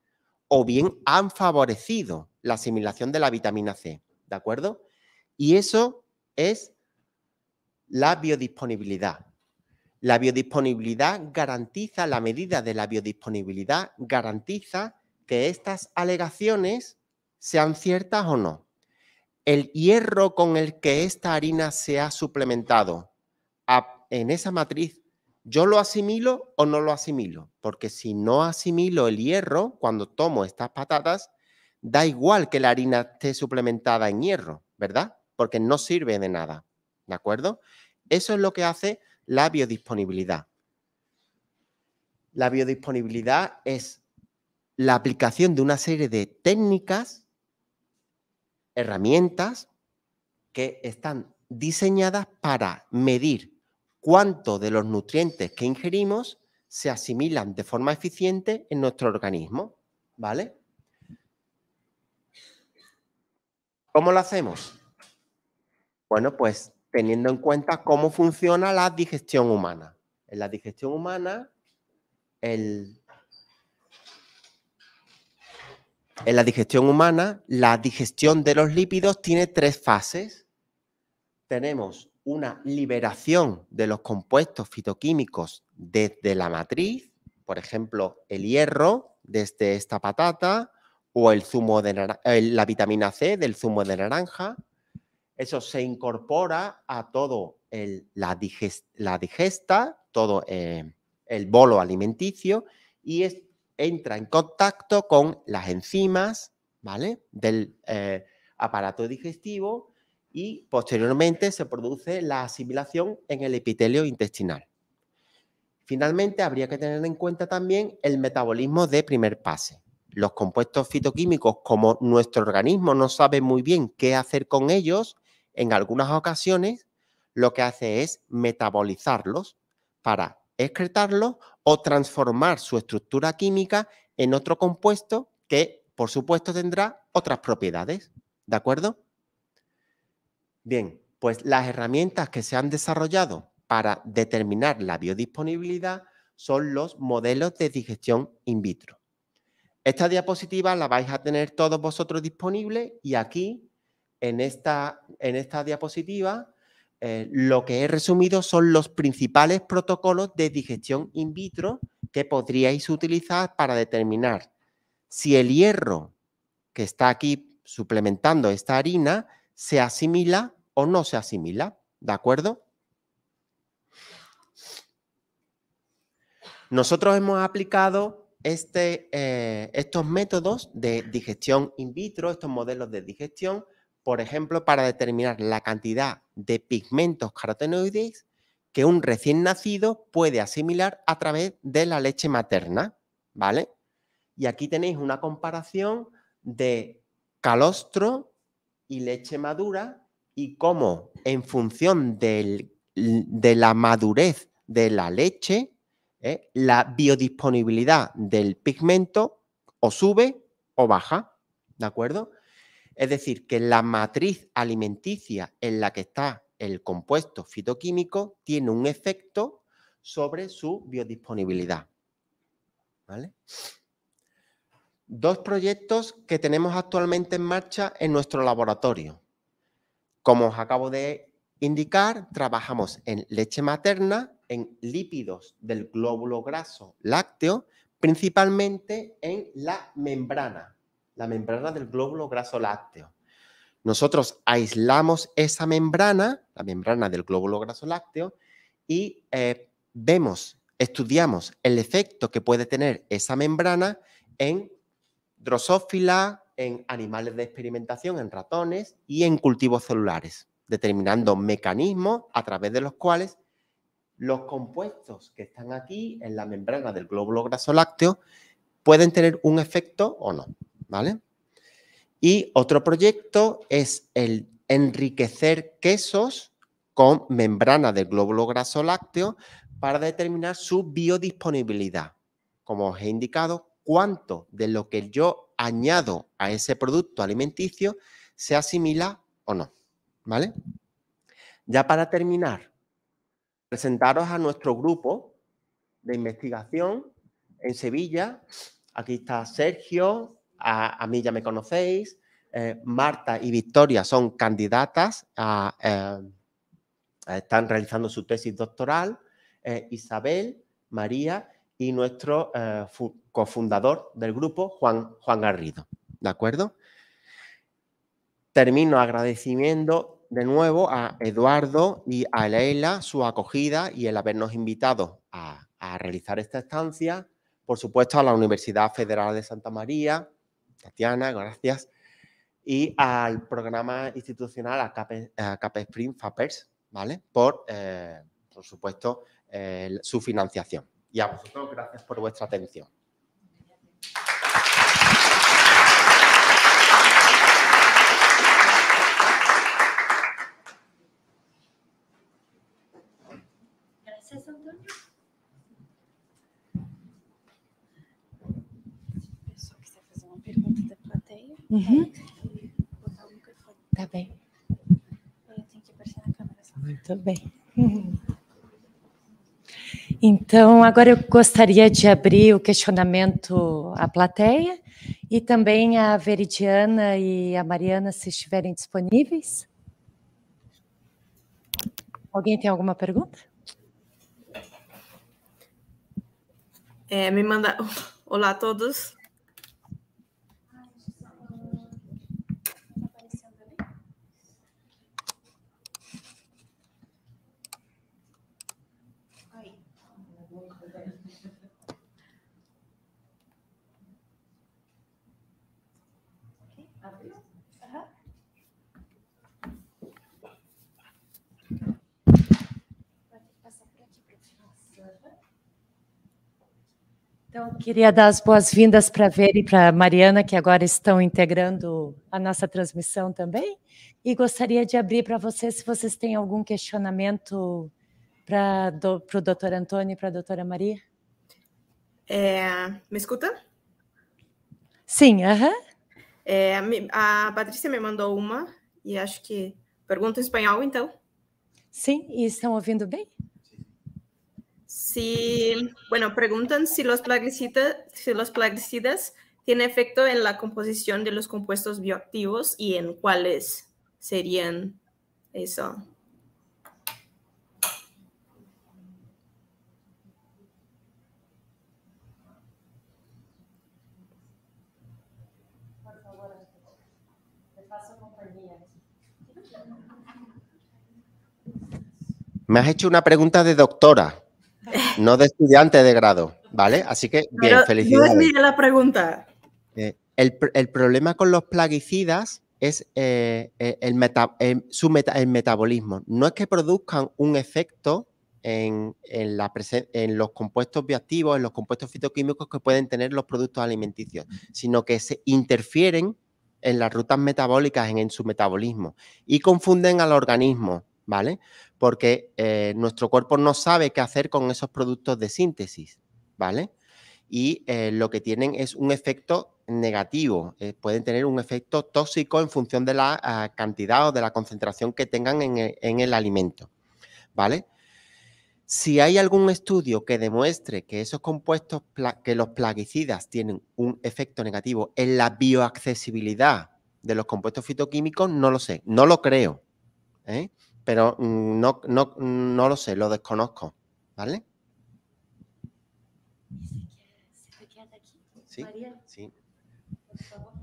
o bien han favorecido la asimilación de la vitamina C. ¿De acuerdo? Y eso es la biodisponibilidad, la biodisponibilidad garantiza, la medida de la biodisponibilidad garantiza que estas alegaciones sean ciertas o no. El hierro con el que esta harina se ha suplementado en esa matriz, ¿yo lo asimilo o no lo asimilo? Porque si no asimilo el hierro cuando tomo estas patatas, da igual que la harina esté suplementada en hierro, ¿verdad? Porque no sirve de nada, ¿de acuerdo? Eso es lo que hace la biodisponibilidad. La biodisponibilidad es la aplicación de una serie de técnicas, herramientas que están diseñadas para medir cuánto de los nutrientes que ingerimos se asimilan de forma eficiente en nuestro organismo, ¿vale? ¿Cómo lo hacemos? Bueno, pues teniendo en cuenta cómo funciona la digestión humana. En la digestión humana, en la digestión humana, la digestión de los lípidos tiene tres fases. Tenemos una liberación de los compuestos fitoquímicos desde la matriz, por ejemplo, el hierro desde esta patata o el zumo de eh, la vitamina C del zumo de naranja eso se incorpora a todo la, digesta, todo eh, el bolo alimenticio y entra en contacto con las enzimas, Del eh, aparato digestivo y posteriormente se produce la asimilación en el epitelio intestinal. Finalmente, habría que tener en cuenta también el metabolismo de primer pase. Los compuestos fitoquímicos, como nuestro organismo no sabe muy bien qué hacer con ellos, en algunas ocasiones lo que hace es metabolizarlos para excretarlos o transformar su estructura química en otro compuesto que, por supuesto, tendrá otras propiedades. ¿De acuerdo? Bien, pues las herramientas que se han desarrollado para determinar la biodisponibilidad son los modelos de digestión in vitro. Esta diapositiva la vais a tener todos vosotros disponible y aquí en esta, diapositiva eh, lo que he resumido son los principales protocolos de digestión in vitro que podríais utilizar para determinar si el hierro que está aquí suplementando esta harina se asimila o no se asimila, ¿de acuerdo? Nosotros hemos aplicado este, eh, estos métodos de digestión in vitro, estos modelos de digestión, por ejemplo, para determinar la cantidad de pigmentos carotenoides que un recién nacido puede asimilar a través de la leche materna, ¿vale? Y aquí tenéis una comparación de calostro y leche madura y cómo en función de la madurez de la leche, ¿eh? la biodisponibilidad del pigmento o sube o baja, ¿de acuerdo? Es decir, que la matriz alimenticia en la que está el compuesto fitoquímico tiene un efecto sobre su biodisponibilidad. Dos proyectos que tenemos actualmente en marcha en nuestro laboratorio. Como os acabo de indicar, trabajamos en leche materna, en lípidos del glóbulo graso lácteo, principalmente en la membrana la membrana del glóbulo graso lácteo. Nosotros aislamos esa membrana, la membrana del glóbulo graso lácteo, y eh, vemos, estudiamos el efecto que puede tener esa membrana en drosófila, en animales de experimentación, en ratones y en cultivos celulares, determinando mecanismos a través de los cuales los compuestos que están aquí en la membrana del glóbulo graso lácteo pueden tener un efecto o no. ¿vale? Y otro proyecto es el enriquecer quesos con membrana de glóbulo graso lácteo para determinar su biodisponibilidad. Como os he indicado, cuánto de lo que yo añado a ese producto alimenticio se asimila o no. ¿Vale? Ya para terminar, presentaros a nuestro grupo de investigación en Sevilla. Aquí está Sergio, a, mí ya me conocéis. Eh, Marta y Victoria son candidatas, eh, están realizando su tesis doctoral. Eh, Isabel, María y nuestro cofundador del grupo, Juan, Juan Garrido. ¿De acuerdo? Termino agradeciendo de nuevo a Eduardo y a Leila su acogida y el habernos invitado a realizar esta estancia. Por supuesto, a la Universidad Federal de Santa María, Tatiana, gracias. Y al programa institucional, a CAPE, FAPERS, ¿vale? Por, eh, por supuesto, su financiación. Y a vosotros, gracias por vuestra atención. Uhum. Tá bem. Muito bem. Uhum. Então, agora eu gostaria de abrir o questionamento à plateia e também a Veridiana e a Mariana, se estiverem disponíveis. Alguém tem alguma pergunta? É, me manda. Olá a todos. Então, queria dar as boas-vindas para a Vera e para a Mariana, que agora estão integrando a nossa transmissão também. E gostaria de abrir para vocês, se vocês têm algum questionamento para do, o doutor Antônio e para a doutora Maria. É, me escuta? Sim, aham. É, a Patrícia me mandou uma e acho que pergunta em espanhol, então. Sim, e estão ouvindo bem? Sí, bueno, preguntan si los plaguicidas, si los plaguicidas tienen efecto en la composición de los compuestos bioactivos y en cuáles serían eso. Me has hecho una pregunta de doctora. No de estudiante de grado, ¿vale? Así que bien, felicidades. No es la pregunta. Eh, el, problema con los plaguicidas es eh, eh, el, su metabolismo. No es que produzcan un efecto en, la en, los compuestos bioactivos, en los compuestos fitoquímicos que pueden tener los productos alimenticios, sino que se interfieren en las rutas metabólicas, en su metabolismo, y confunden al organismo ¿vale? Porque eh, nuestro cuerpo no sabe qué hacer con esos productos de síntesis, ¿vale? Y eh, lo que tienen es un efecto negativo, eh, pueden tener un efecto tóxico en función de la ah, cantidad o de la concentración que tengan en el, en el alimento, ¿vale? Si hay algún estudio que demuestre que esos compuestos, que los plaguicidas tienen un efecto negativo en la bioaccesibilidad de los compuestos fitoquímicos, no lo sé, no lo creo. ¿eh? pero mm, no, no, no lo sé, lo desconozco, ¿vale? ¿Sí? Sí. Por favor.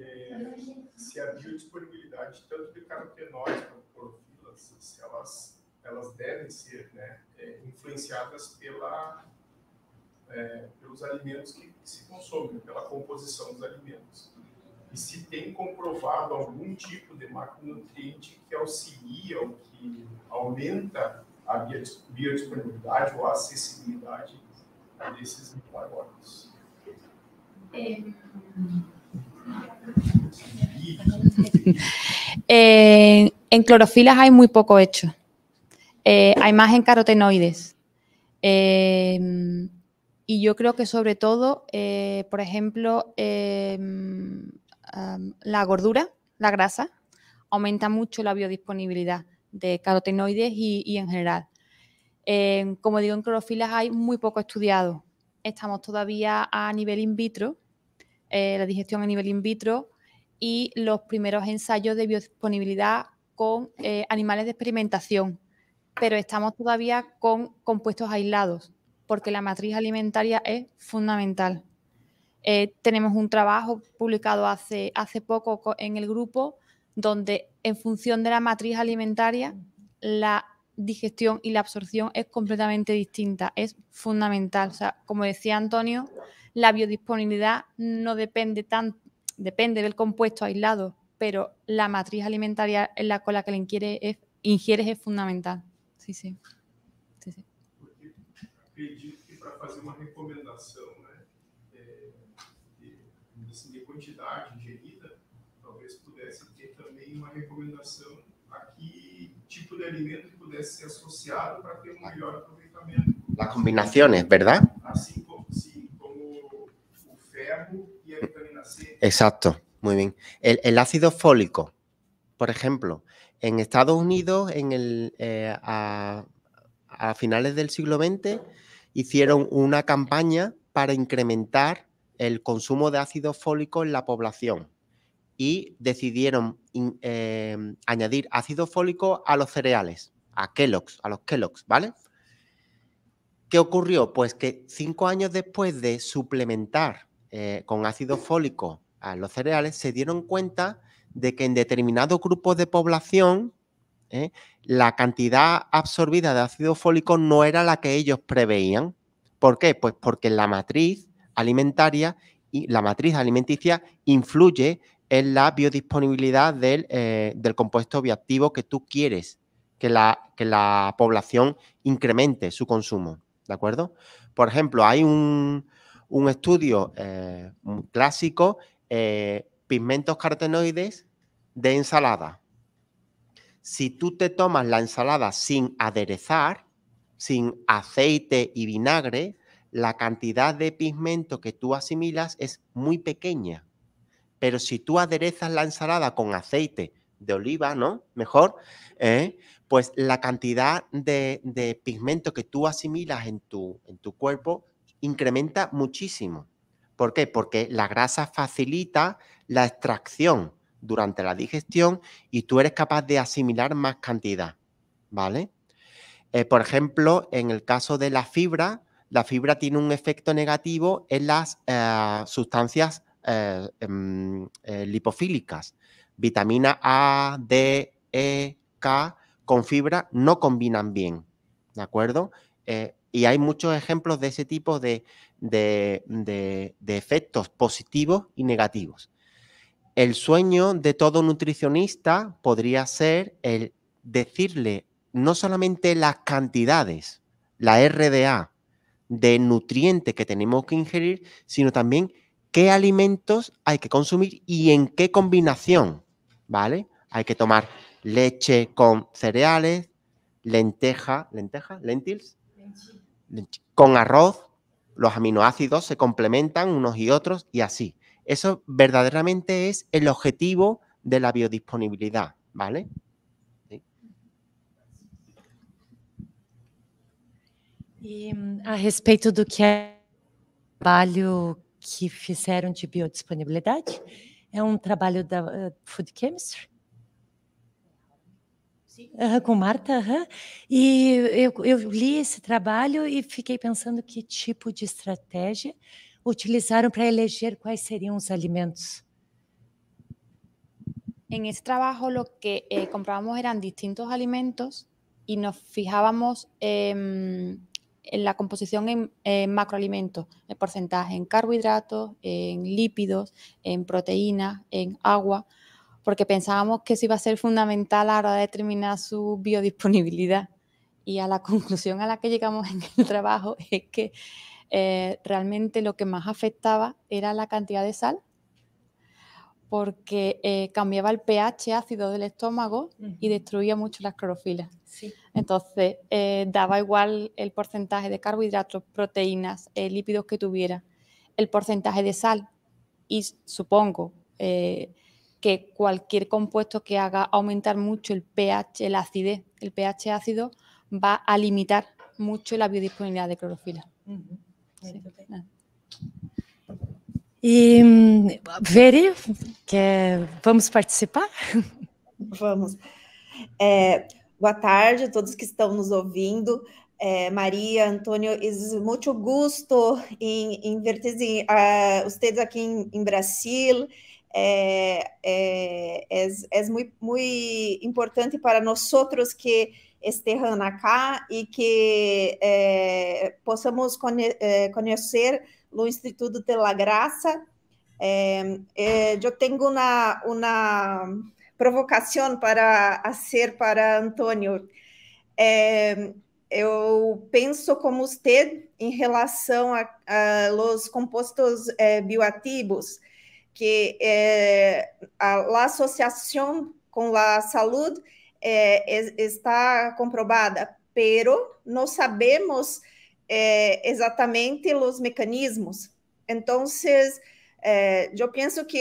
é, se a biodisponibilidade tanto de carotenóides como clorofilas, se elas, elas devem ser né, é, influenciadas pela, é, pelos alimentos que, que se consomem, pela composição dos alimentos. E se tem comprovado algum tipo de macronutriente que auxilia ou que aumenta a biodisponibilidade ou a acessibilidade desses micro-organismos. É. Eh, en clorofilas hay muy poco hecho. Eh, hay más en carotenoides. Eh, y yo creo que sobre todo, por ejemplo, em, la gordura, la grasa, aumenta mucho la biodisponibilidad de carotenoides y en general. como digo, en clorofilas hay muy poco estudiado. Estamos todavía a nivel in vitro, eh, la digestión a nivel in vitro y los primeros ensayos de biodisponibilidad con eh, animales de experimentación, pero estamos todavía con compuestos aislados, porque la matriz alimentaria es fundamental. Eh, tenemos un trabajo publicado hace, poco en el grupo donde en función de la matriz alimentaria la digestión y la absorción es completamente distinta, es fundamental. como decía Antonio, la biodisponibilidad no depende tan, depende del compuesto aislado, pero la matriz alimentaria en la, con la que le es, ingieres es fundamental. Sí, sí. sí, sí. Pedir que para hacer una recomendación ¿eh? Eh, de, cantidad de tal ingerida, talvez pudesse también una recomendación a que tipo de alimento pudesse ser asociado para tener un um melhor aproveitamento. Las combinaciones, ¿verdad? Exacto, muy bien. El, ácido fólico, por ejemplo, en Estados Unidos, en el, eh, a, finales del siglo XX, hicieron una campaña para incrementar el consumo de ácido fólico en la población y decidieron eh, añadir ácido fólico a los cereales, a Kellogg's, a los Kellogg's, ¿vale? ¿Qué ocurrió? Pues que cinco años después de suplementar eh, con ácido fólico a los cereales, se dieron cuenta de que en determinados grupos de población ¿eh? la cantidad absorbida de ácido fólico no era la que ellos preveían. ¿Por qué? Pues porque la matriz alimentaria y la matriz alimenticia influye en la biodisponibilidad del, eh, del compuesto bioactivo que tú quieres que la, que la población incremente su consumo. ¿De acuerdo? Por ejemplo, hay un, un estudio eh, clásico, eh, pigmentos carotenoides de ensalada. Si tú te tomas la ensalada sin aderezar, sin aceite y vinagre, la cantidad de pigmento que tú asimilas es muy pequeña. Pero si tú aderezas la ensalada con aceite de oliva, ¿no? Mejor, ¿eh? pues la cantidad de, pigmento que tú asimilas en tu, en tu cuerpo incrementa muchísimo. ¿Por qué? Porque la grasa facilita la extracción durante la digestión y tú eres capaz de asimilar más cantidad, ¿vale? Eh, por ejemplo, en el caso de la fibra, la fibra tiene un efecto negativo en las eh, sustancias eh, em, lipofílicas. Vitamina A, D, E, K con fibra no combinan bien, ¿de acuerdo? Y hay muchos ejemplos de ese tipo de, efectos positivos y negativos. El sueño de todo nutricionista podría ser el decirle no solamente las cantidades, la RDA de nutrientes que tenemos que ingerir, sino también qué alimentos hay que consumir y en qué combinación, ¿vale? Hay que tomar leche con cereales, lenteja, lenteja, lentils, con arroz, los aminoácidos se complementan unos y otros y así. Eso verdaderamente es el objetivo de la biodisponibilidad, ¿vale? ¿Sí? E, a respeito de que que hicieron de biodisponibilidad, es un um trabajo de eh, Food Chemistry? Uhum, com Marta, uhum. e eu, eu li esse trabalho e fiquei pensando que tipo de estratégia utilizaram para eleger quais seriam os alimentos. En ese trabajo lo que eh, comprábamos eran distintos alimentos y nos fijábamos eh, en la composición en, en, macroalimentos, el porcentaje en carbohidratos, en lípidos, en proteínas, en agua. porque pensábamos que eso iba a ser fundamental a la hora de determinar su biodisponibilidad. Y a la conclusión a la que llegamos en el trabajo es que eh, realmente lo que más afectaba era la cantidad de sal, porque eh, cambiaba el pH ácido del estómago y destruía mucho las clorofilas. Entonces, eh, daba igual el porcentaje de carbohidratos, proteínas, lípidos que tuviera, el porcentaje de sal y supongo que cualquier compuesto que haga aumentar mucho el pH, el acidez, el pH ácido, va a limitar mucho la biodisponibilidad de clorofila. Uh -huh. sí. E ah. mm, Veri, quer, vamos participar? Vamos. É, boa tarde a todos que estão nos ouvindo. É, Maria, Antônio, muito gosto em, em ver uh, eh, vocês aqui em, em Brasil é, é, é, muito, muito importante para nós outros que estejam aqui e que é, possamos conhe é, conhecer o Instituto de la Graça. É, eu tenho uma, uma provocação para fazer para Antônio. eu penso como você em relação a, a los compostos bioativos que é, a associação com a saúde é, está comprovada, pero não sabemos é, exatamente os mecanismos. Então, eh, eu penso que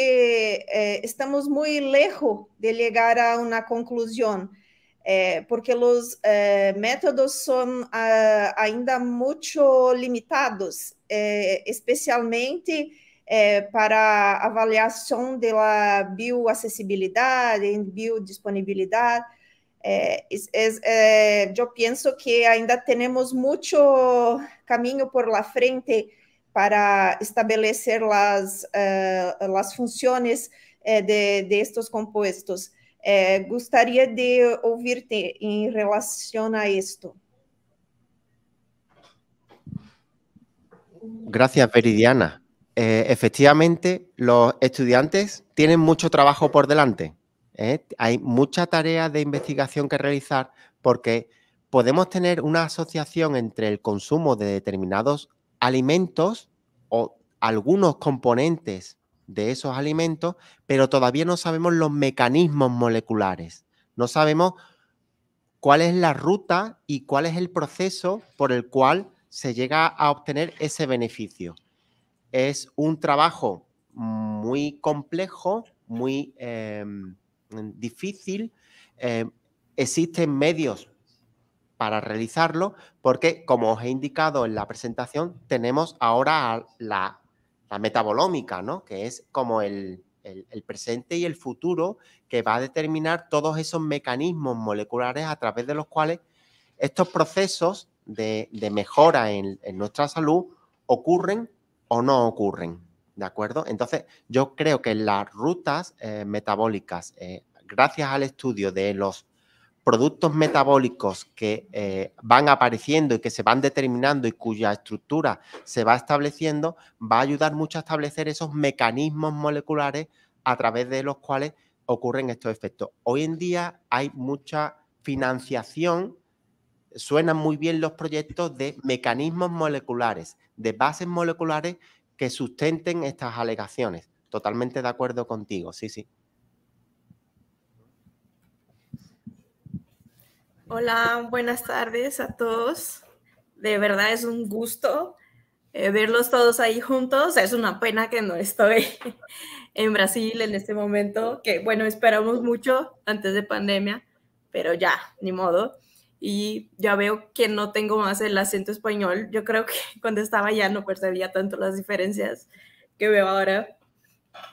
eh, estamos muito lejos de chegar a uma conclusão, eh, porque os métodos são ah, ainda muito limitados, especialmente é, para avaliação da bioacessibilidade, biodisponibilidade. É, é, eu penso que ainda temos muito caminho por la frente para estabelecer as, uh, é, as funções uh, é, de, de estes compostos. Uh, é, gostaria de ouvir-te em relação a isto. Graças, Veridiana. Eh, efectivamente los estudiantes tienen mucho trabajo por delante. ¿eh? Hay mucha tarea de investigación que realizar porque podemos tener una asociación entre el consumo de determinados alimentos o algunos componentes de esos alimentos, pero todavía no sabemos los mecanismos moleculares. No sabemos cuál es la ruta y cuál es el proceso por el cual se llega a obtener ese beneficio es un trabajo muy complejo, muy em, difícil. Em, existen medios para realizarlo porque, como os he indicado en la presentación, tenemos ahora la, la metabolómica, que es como el, presente y el futuro que va a determinar todos esos mecanismos moleculares a través de los cuales estos procesos de, mejora en nuestra salud ocurren o no ocurren. ¿De acuerdo? Entonces, yo creo que las rutas eh, metabólicas, eh, gracias al estudio de los productos metabólicos que eh, van apareciendo y que se van determinando y cuya estructura se va estableciendo, va a ayudar mucho a establecer esos mecanismos moleculares a través de los cuales ocurren estos efectos. Hoy en día hay mucha financiación, suenan muy bien los proyectos de mecanismos moleculares de bases moleculares que sustenten estas alegaciones. Totalmente de acuerdo contigo, sí, sí. Hola, buenas tardes a todos. De verdad es un gusto eh, verlos todos ahí juntos. Es una pena que no estoy en Brasil en este momento, que bueno, esperamos mucho antes de pandemia, pero ya, ni modo y ya veo que no tengo más el acento español. Yo creo que cuando estaba ya no percibía tanto las diferencias que veo ahora,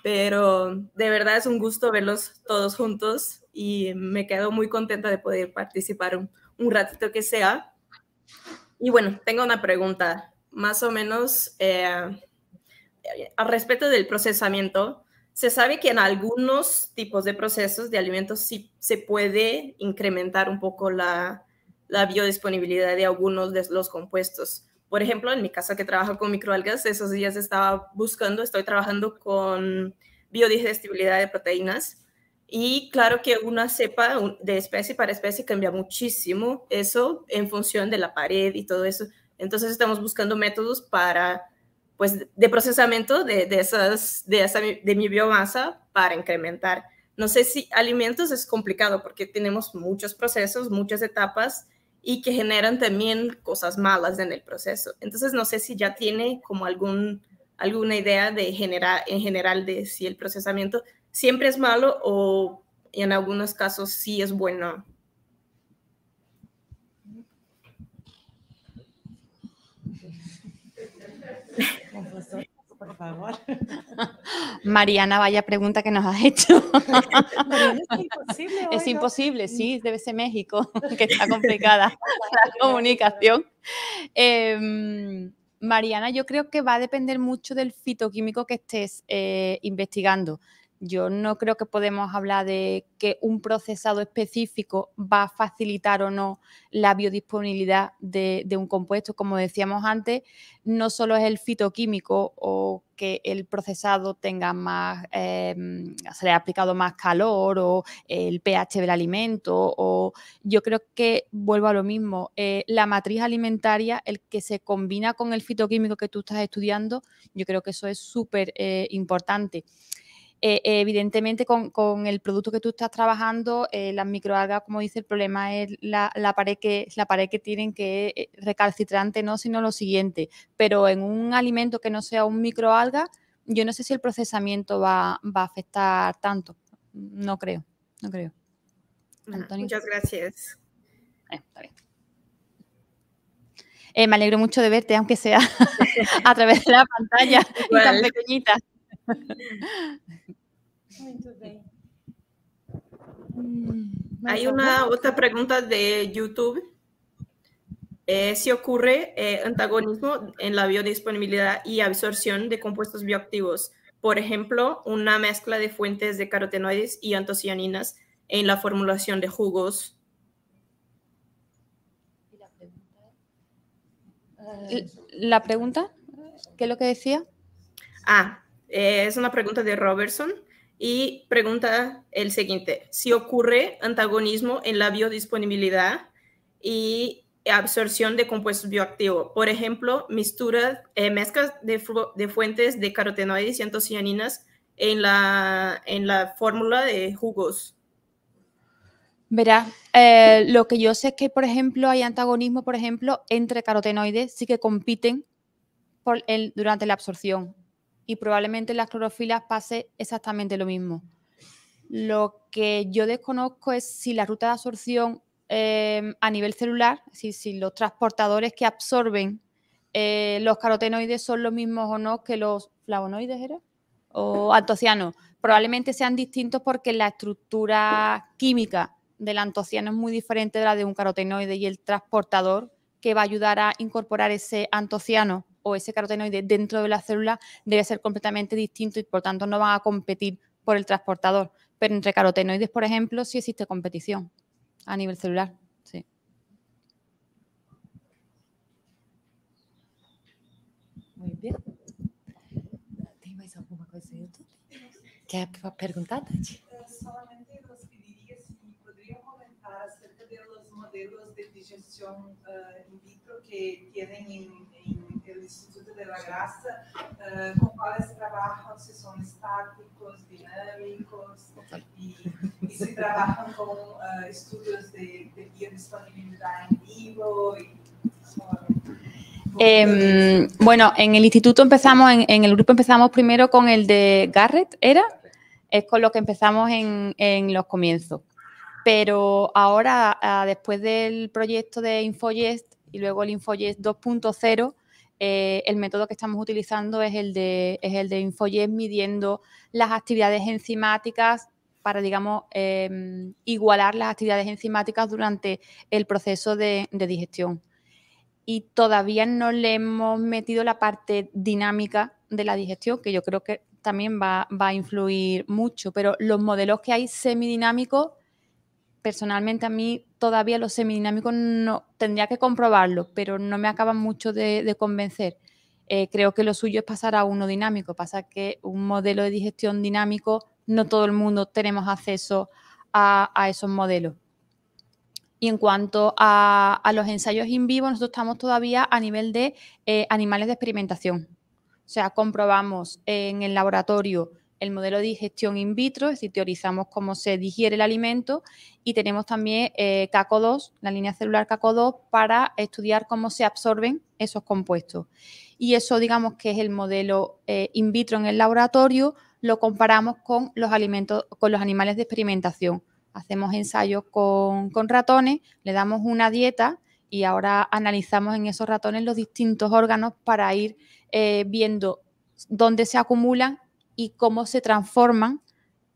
pero de verdad es un gusto verlos todos juntos y me quedo muy contenta de poder participar un, ratito que sea. Y bueno, tengo una pregunta, más o menos eh, al respecto del procesamiento. Se sabe que en algunos tipos de procesos de alimentos sí se puede incrementar un poco la, la biodisponibilidad de algunos de los compuestos. Por ejemplo, en mi casa que trabajo con microalgas, esos días estaba buscando, estoy trabajando con biodigestibilidad de proteínas. Y claro que una cepa de especie para especie cambia muchísimo eso en función de la pared y todo eso. Entonces estamos buscando métodos para, pues, de procesamiento de, esas, de, de mi biomasa para incrementar. No sé si alimentos es complicado porque tenemos muchos procesos, muchas etapas y que generan también cosas malas en el proceso. Entonces, no sé si ya tiene como algún, alguna idea de generar, en general de si el procesamiento siempre es malo o en algunos casos sí es bueno. Mariana, vaya pregunta que nos has hecho. es imposible. sí, mm. debe ser México, que está complicada la comunicación. Em, Mariana, yo creo que va a depender mucho del fitoquímico que estés eh, investigando. Yo no creo que podemos hablar de que un procesado específico va a facilitar o no la biodisponibilidad de, un compuesto. Como decíamos antes, no solo es el fitoquímico o que el procesado tenga más, em, se le ha aplicado más calor o el pH del alimento o yo creo que vuelvo a lo mismo, eh, la matriz alimentaria, el que se combina con el fitoquímico que tú estás estudiando, yo creo que eso es súper eh, importante. Eh, eh, evidentemente con, el producto que tú estás trabajando, eh, las microalgas, como dice, el problema es la, pared, que, la pared que tienen que recalcitrante, no, sino lo siguiente. Pero en un alimento que no sea un microalga, yo no sé si el procesamiento va, a afectar tanto. No creo, no creo. Ah, muchas gracias. me alegro mucho de verte, aunque sea a través de la pantalla tan pequeñita. Mm. Hay una otra pregunta de YouTube. Eh, si ocurre eh, antagonismo en la biodisponibilidad y absorción de compuestos bioactivos, por ejemplo, una mezcla de fuentes de carotenoides y antocianinas en la formulación de jugos. Eh, ¿La pregunta? ¿Qué es lo que decía? Ah, eh, es una pregunta de Robertson y pregunta el siguiente, si ocurre antagonismo en la biodisponibilidad y absorción de compuestos bioactivos, por ejemplo, eh, mezclas de, fuentes de carotenoides y antocianinas en la, en la fórmula de jugos. Verá, eh, lo que yo sé es que, por ejemplo, hay antagonismo, por ejemplo, entre carotenoides, sí que compiten durante la absorción y probablemente en las clorofilas pase exactamente lo mismo. Lo que yo desconozco es si la ruta de absorción eh, a nivel celular, si, si los transportadores que absorben eh, los carotenoides son los mismos o no que los flavonoides, O antocianos. Probablemente sean distintos porque la estructura química del antociano es muy diferente de la de un carotenoide y el transportador que va a ayudar a incorporar ese antociano o ese carotenoide dentro de la célula debe ser completamente distinto y por tanto no van a competir por el transportador. Pero entre carotenoides, por ejemplo, sí existe competición a nivel celular. Sí. Muy bien. más cosa, cosa coisa ¿Qué vas a preguntar? Eh, solamente nos pediría si podría comentar acerca de los modelos de digestión eh, in vitro que tienen en el Instituto de la Gracia, eh, con cuáles trabajan si son estáticos, dinámicos, y, y si trabajan con eh, estudios de, de, biodisponibilidad en vivo. Em, bueno, en el instituto empezamos, en, el grupo empezamos primero con el de Garrett, ¿era? Es con lo que empezamos en, en los comienzos. Pero ahora, ah, después del proyecto de InfoJest y luego el InfoJest 2.0, eh, el método que estamos utilizando es el de, es el de midiendo las actividades enzimáticas para, digamos, em, igualar las actividades enzimáticas durante el proceso de, digestión. Y todavía no le hemos metido la parte dinámica de la digestión, que yo creo que también va, va, a influir mucho, pero los modelos que hay semidinámicos personalmente a mí todavía los semidinámicos tendría que comprobarlo, pero no me acaban mucho de, convencer. Eh, creo que lo suyo es pasar a uno dinámico. Pasa que un modelo de digestión dinámico, no todo el mundo tenemos acceso a, esos modelos. Y en cuanto a, los ensayos in vivo, nosotros estamos todavía a nivel de eh, animales de experimentación. O sea, comprobamos en el laboratorio el modelo de digestión in vitro, es decir, teorizamos cómo se digiere el alimento y tenemos también eh, CACO2, la línea celular CACO2, para estudiar cómo se absorben esos compuestos. Y eso, digamos que es el modelo eh, in vitro en el laboratorio, lo comparamos con los, alimentos, con los animales de experimentación. Hacemos ensayos con, ratones, le damos una dieta y ahora analizamos en esos ratones los distintos órganos para ir eh, viendo dónde se acumulan y cómo se transforman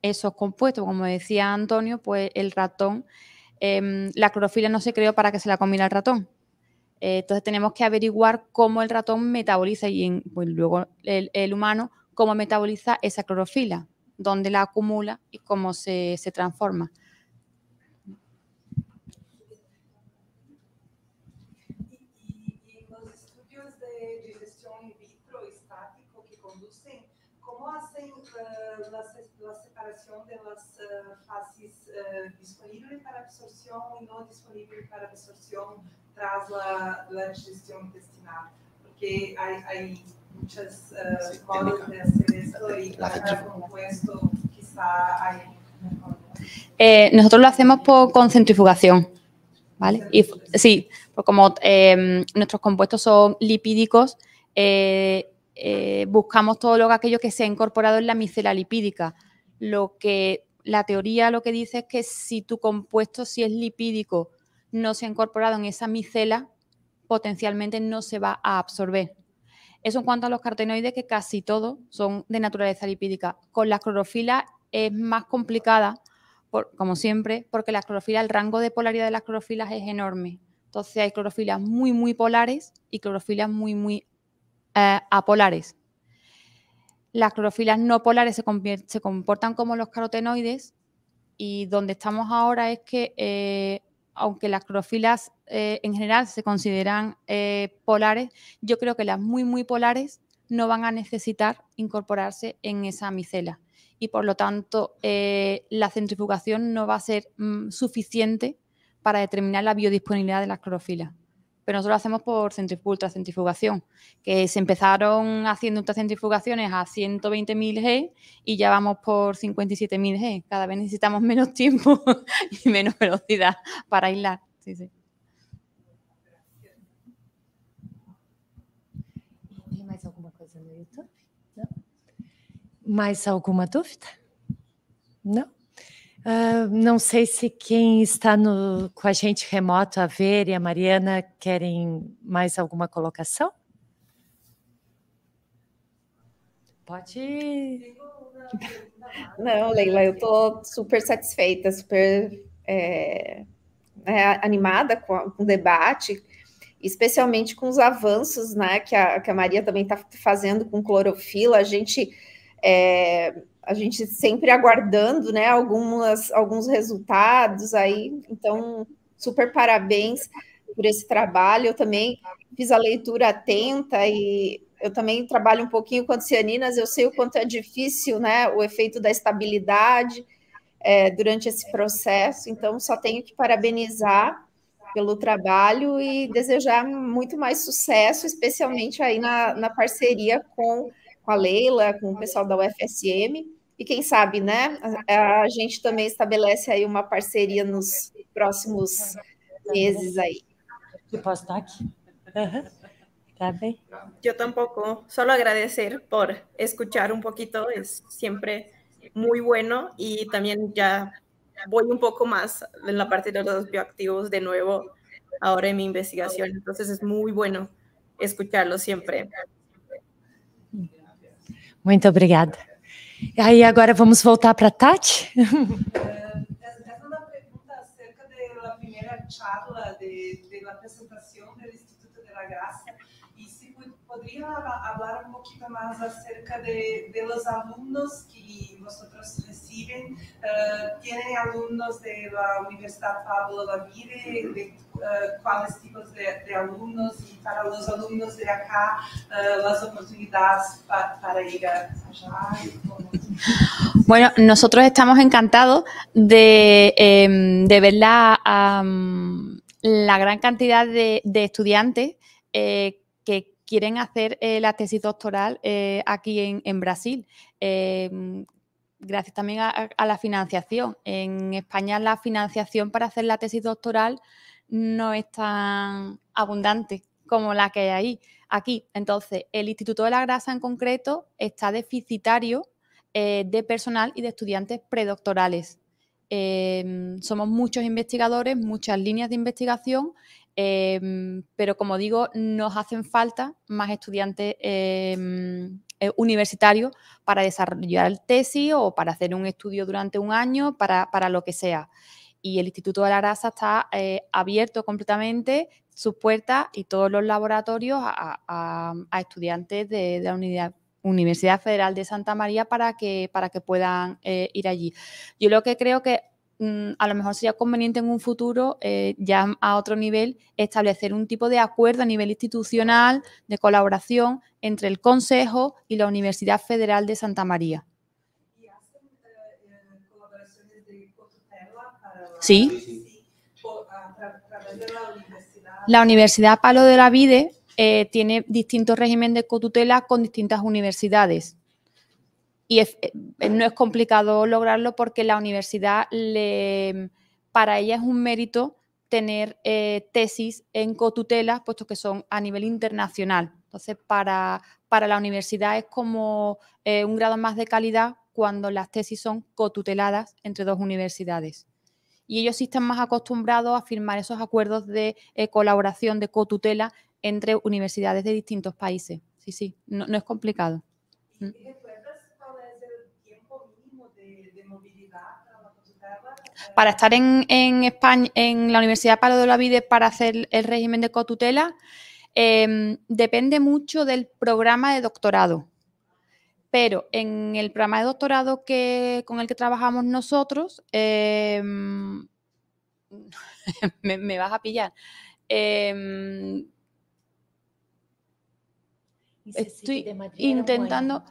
esos compuestos. Como decía Antonio, pues el ratón, em, la clorofila no se creó para que se la comiera el ratón. Eh, entonces tenemos que averiguar cómo el ratón metaboliza y pues, luego el, el, humano cómo metaboliza esa clorofila, dónde la acumula y cómo se, se transforma. ¿Así uh, eh, disponible para absorción y no disponibles para absorción tras la, la intestinal, porque hay muchas uh, modos de hacer esto y cada compuesto quizá hay eh, nosotros lo hacemos por, con centrifugación, ¿vale? Y, sí, porque como eh, nuestros compuestos son lipídicos, eh, eh buscamos todo lo aquello que se ha incorporado en la micela lipídica. Lo que la teoría lo que dice es que si tu compuesto, si es lipídico, no se ha incorporado en esa micela, potencialmente no se va a absorber. Eso en cuanto a los cartenoides, que casi todos son de naturaleza lipídica. Con las clorofilas es más complicada, como siempre, porque la clorofilas, el rango de polaridad de las clorofilas es enorme. Entonces hay clorofilas muy, muy polares y clorofilas muy, muy eh, apolares. Las clorofilas no polares se, comportan como los carotenoides y donde estamos ahora es que, eh, aunque las clorofilas eh, en general se consideran eh, polares, yo creo que las muy, muy polares no van a necesitar incorporarse en esa micela y por lo tanto la centrifugación no va a ser mm, suficiente para determinar la biodisponibilidad de las clorofilas pero nosotros lo hacemos por centrifugación, que se empezaron haciendo centrifugaciones a 120.000 G y ya vamos por 57.000 G. Cada vez necesitamos menos tiempo y menos velocidad para aislar. Sí, sí. Mais no esto? más no Ah, não sei se quem está no, com a gente remoto, a Ver e a Mariana, querem mais alguma colocação? Pode. Não, Leila, eu estou super satisfeita, super é, é, animada com, a, com, o debate, especialmente com os avanços né, que, a, que a Maria também está fazendo com clorofila. A gente é, a gente sempre aguardando, né, algumas, alguns resultados aí. Então, super parabéns por esse trabalho. Eu também fiz a leitura atenta e eu também trabalho um pouquinho com cianinas. Eu sei o quanto é difícil, né, o efeito da estabilidade é, durante esse processo. Então, só tenho que parabenizar pelo trabalho e desejar muito mais sucesso, especialmente aí na, na parceria com com a Leila, com o pessoal da UFSM. E quem sabe, né? A, a gente também estabelece aí uma parceria nos próximos meses aí. Eu posso estar aqui? Uhum. Tá bem. Eu tampouco, só agradecer por escuchar um pouquinho, é sempre muito bueno e também já vou um pouco mais na parte dos los bioactivos de novo, agora em minha investigação, então é muito bueno lo sempre. Muito obrigada. E aí agora vamos voltar para a Tati. É, é charla de, de la presentación del Instituto de la Gracia. podría hablar un poquito más acerca de, los alumnos que vosotros reciben? Eh, ¿Tienen alumnos de la Universidad Pablo Lavide? ¿De eh, cuáles tipos de, alumnos? Y para los alumnos de acá, eh, las oportunidades para ir allá. Bueno, nosotros estamos encantados de, em, ver la, gran cantidad de, estudiantes que quieren hacer eh, la tesis doctoral eh, aquí en, Brasil. Eh, gracias también a, la financiación. En España la financiación para hacer la tesis doctoral no es tan abundante como la que hay ahí, aquí. Entonces, el Instituto de la Grasa en concreto está deficitario de personal y de estudiantes predoctorales. somos muchos investigadores, muchas líneas de investigación Em, pero como digo, nos hacen falta más estudiantes em, eh, universitarios para desarrollar el tesis o para hacer un estudio durante un año, para, lo que sea. Y el Instituto de la Raza está eh, abierto completamente sus puertas y todos los laboratorios a, estudiantes de, la Universidad Federal de Santa María para que, para que puedan eh, ir allí. Yo lo que creo que Mm, a lo mejor sería conveniente en un futuro, eh, ya a otro nivel, establecer un tipo de acuerdo a nivel institucional de colaboración entre el Consejo y la Universidad Federal de Santa María. ¿Y hacen sí. la universidad. Palo de la Vide eh, tiene distintos regímenes de cotutela con distintas universidades. Y eh, eh, no es complicado lograrlo porque la universidad le, para ella es un mérito tener eh, tesis en cotutela, puesto que son a nivel internacional. Entonces, para, la universidad es como un grado más de calidad cuando las tesis son cotuteladas entre dos universidades. Y ellos sí están más acostumbrados a firmar esos acuerdos de colaboración, de cotutela entre universidades de distintos países. Sí, sí, no, es complicado. Mm. para estar en, España, en la Universidad Palo de la Olavide para hacer el régimen de cotutela, em, depende mucho del programa de doctorado. Pero en el programa de doctorado que, con el que trabajamos nosotros, em, me, vas a pillar. Em, estoy intentando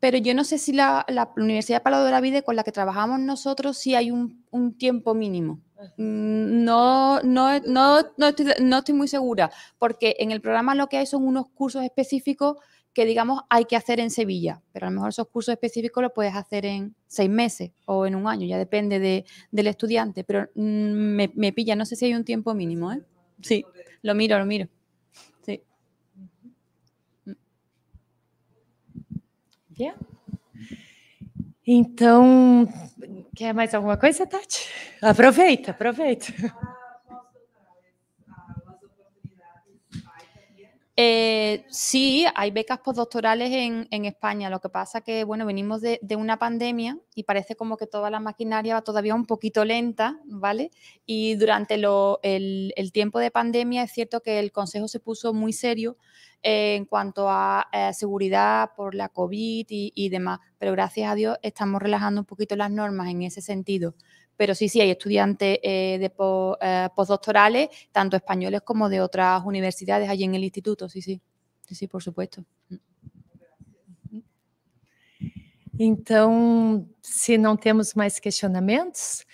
pero yo no sé si la, Universidad Palo de la Vida con la que trabajamos nosotros, si hay un, tiempo mínimo. Mm, no, no, no, estoy, muy segura, porque en el programa lo que hay son unos cursos específicos que, digamos, hay que hacer en Sevilla, pero a lo mejor esos cursos específicos los puedes hacer en seis meses o en un año, ya depende del estudiante, pero mm, me, me pilla, no sé si hay un tiempo mínimo, ¿eh? Sí, lo miro, lo miro. Então, quer mais alguma coisa, Tati? Aproveita, aproveita. Eh, sí, hay becas postdoctorales en, España. Lo que pasa que, bueno, venimos de, una pandemia y parece como que toda la maquinaria va todavía un poquito lenta, ¿vale? Y durante el, tiempo de pandemia es cierto que el Consejo se puso muy serio eh, en cuanto a, eh, seguridad por la COVID y demás, pero gracias a Dios estamos relajando un poquito las normas en ese sentido. pero sí, sí hay estudiantes eh, de po, eh, postdoctorales, tanto españoles como de otras universidades allí en el instituto, sí, sí, sí, sí por supuesto. Então, se não temos mais questionamentos,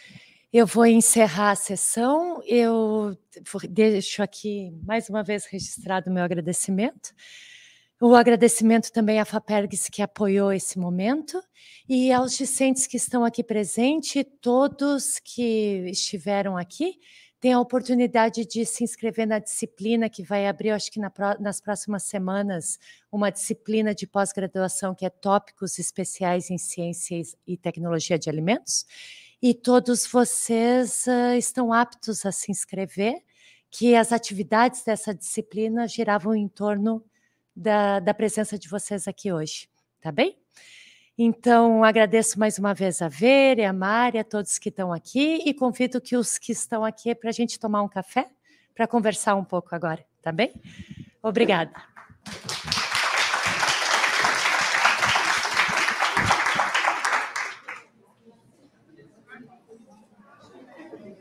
eu vou encerrar a sessão. Eu deixo aqui mais uma vez registrado o meu agradecimento. O agradecimento também à FAPERGS que apoiou esse momento e aos discentes que estão aqui presentes, todos que estiveram aqui têm a oportunidade de se inscrever na disciplina que vai abrir, acho que na, nas próximas semanas, uma disciplina de pós-graduação que é Tópicos Especiais em Ciências e Tecnologia de Alimentos. E todos vocês uh, estão aptos a se inscrever, que as atividades dessa disciplina giravam em torno da, da presença de vocês aqui hoje, tá bem? Então, agradeço mais uma vez a Vera, a Maria, a todos que estão aqui e convido que os que estão aqui para a gente tomar um café, para conversar um pouco agora, tá bem? Obrigada.